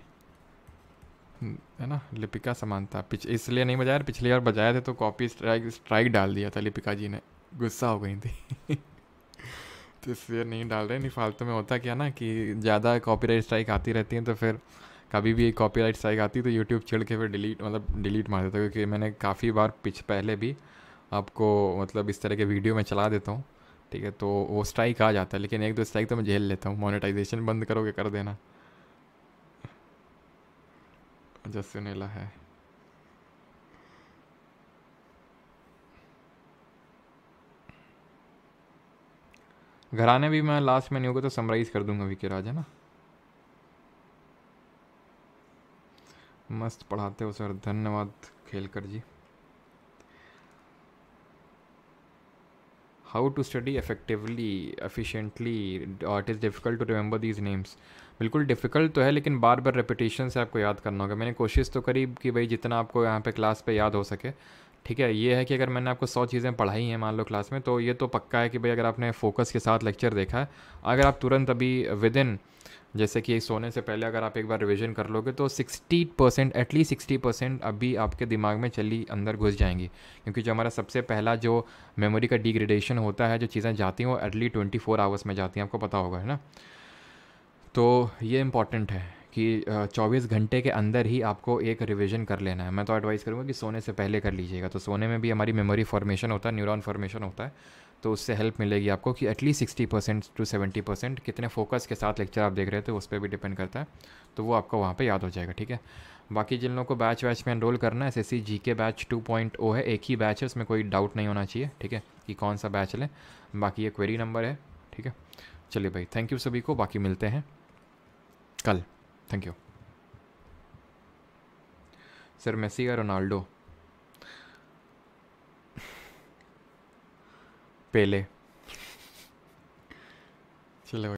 है ना लिपिका समानता पिछ इसलिए नहीं बजाया पिछली बार बजाया थे तो कॉपी स्ट्राइक स्ट्राइक डाल दिया था लिपिका जी ने गुस्सा हो गई थी तो इसलिए नहीं डाल रहे नहीं फालतू में होता क्या ना कि ज़्यादा कॉपीराइट स्ट्राइक आती रहती हैं तो फिर कभी भी कॉपीराइट स्ट्राइक आती तो यूट्यूब छिड़ के फिर डिलीट मतलब डिलीट मार देता क्योंकि मैंने काफ़ी बार पिछ पहले भी आपको मतलब इस तरह के वीडियो में चला देता हूँ ठीक है तो वो स्ट्राइक आ जाता है लेकिन एक दो स्ट्राइक तो मैं झेल लेता हूँ मोनेटाइजेशन बंद करोगे कर देना जैसे नीला है घराने भी मैं लास्ट में नहीं होगा तो समराइज कर दूंगा वी के राजा ना मस्त पढ़ाते हो सर धन्यवाद Kelkar ji how to study effectively efficiently it is difficult to remember these names बिल्कुल डिफ़िकल्ट तो है लेकिन बार बार रेपिटेशन से आपको याद करना होगा मैंने कोशिश तो करी कि भाई जितना आपको यहाँ पे क्लास पे याद हो सके ठीक है ये है कि अगर मैंने आपको सौ चीज़ें पढ़ाई हैं मान लो क्लास में तो ये तो पक्का है कि भाई अगर आपने फोकस के साथ लेक्चर देखा है अगर आप तुरंत अभी विद इन जैसे कि सोने से पहले अगर आप एक बार रिविजन कर लोगे तो sixty percent at least sixty percent अभी आपके दिमाग में चली अंदर घुस जाएंगी क्योंकि जो हमारा सबसे पहला जो मेमोरी का डिग्रेडेशन होता है जो चीज़ें जाती हैं वो एटली ट्वेंटी फोर आवर्स में जाती हैं आपको पता होगा है ना तो ये इम्पॉर्टेंट है कि 24 घंटे के अंदर ही आपको एक रिवीजन कर लेना है मैं तो एडवाइस करूँगा कि सोने से पहले कर लीजिएगा तो सोने में भी हमारी मेमोरी फॉर्मेशन होता है न्यूरॉन फॉर्मेशन होता है तो उससे हेल्प मिलेगी आपको कि at least sixty percent to seventy percent कितने फोकस के साथ लेक्चर आप देख रहे थे तो उस पर भी डिपेंड करता है तो वो आपको वहाँ पर याद हो जाएगा ठीक है बाकी जिन लोगों को बैच वैच में एनरोल करना है एस एस जी के बैच टू पॉइंट ओ है एक ही बैच है उसमें कोई डाउट नहीं होना चाहिए ठीक है कि कौन सा बैच लें बाकी ये क्वेरी नंबर है ठीक है चलिए भाई थैंक यू सभी को बाकी मिलते हैं Cal, thank you. Ser Messi Ronaldo. Pele. Se le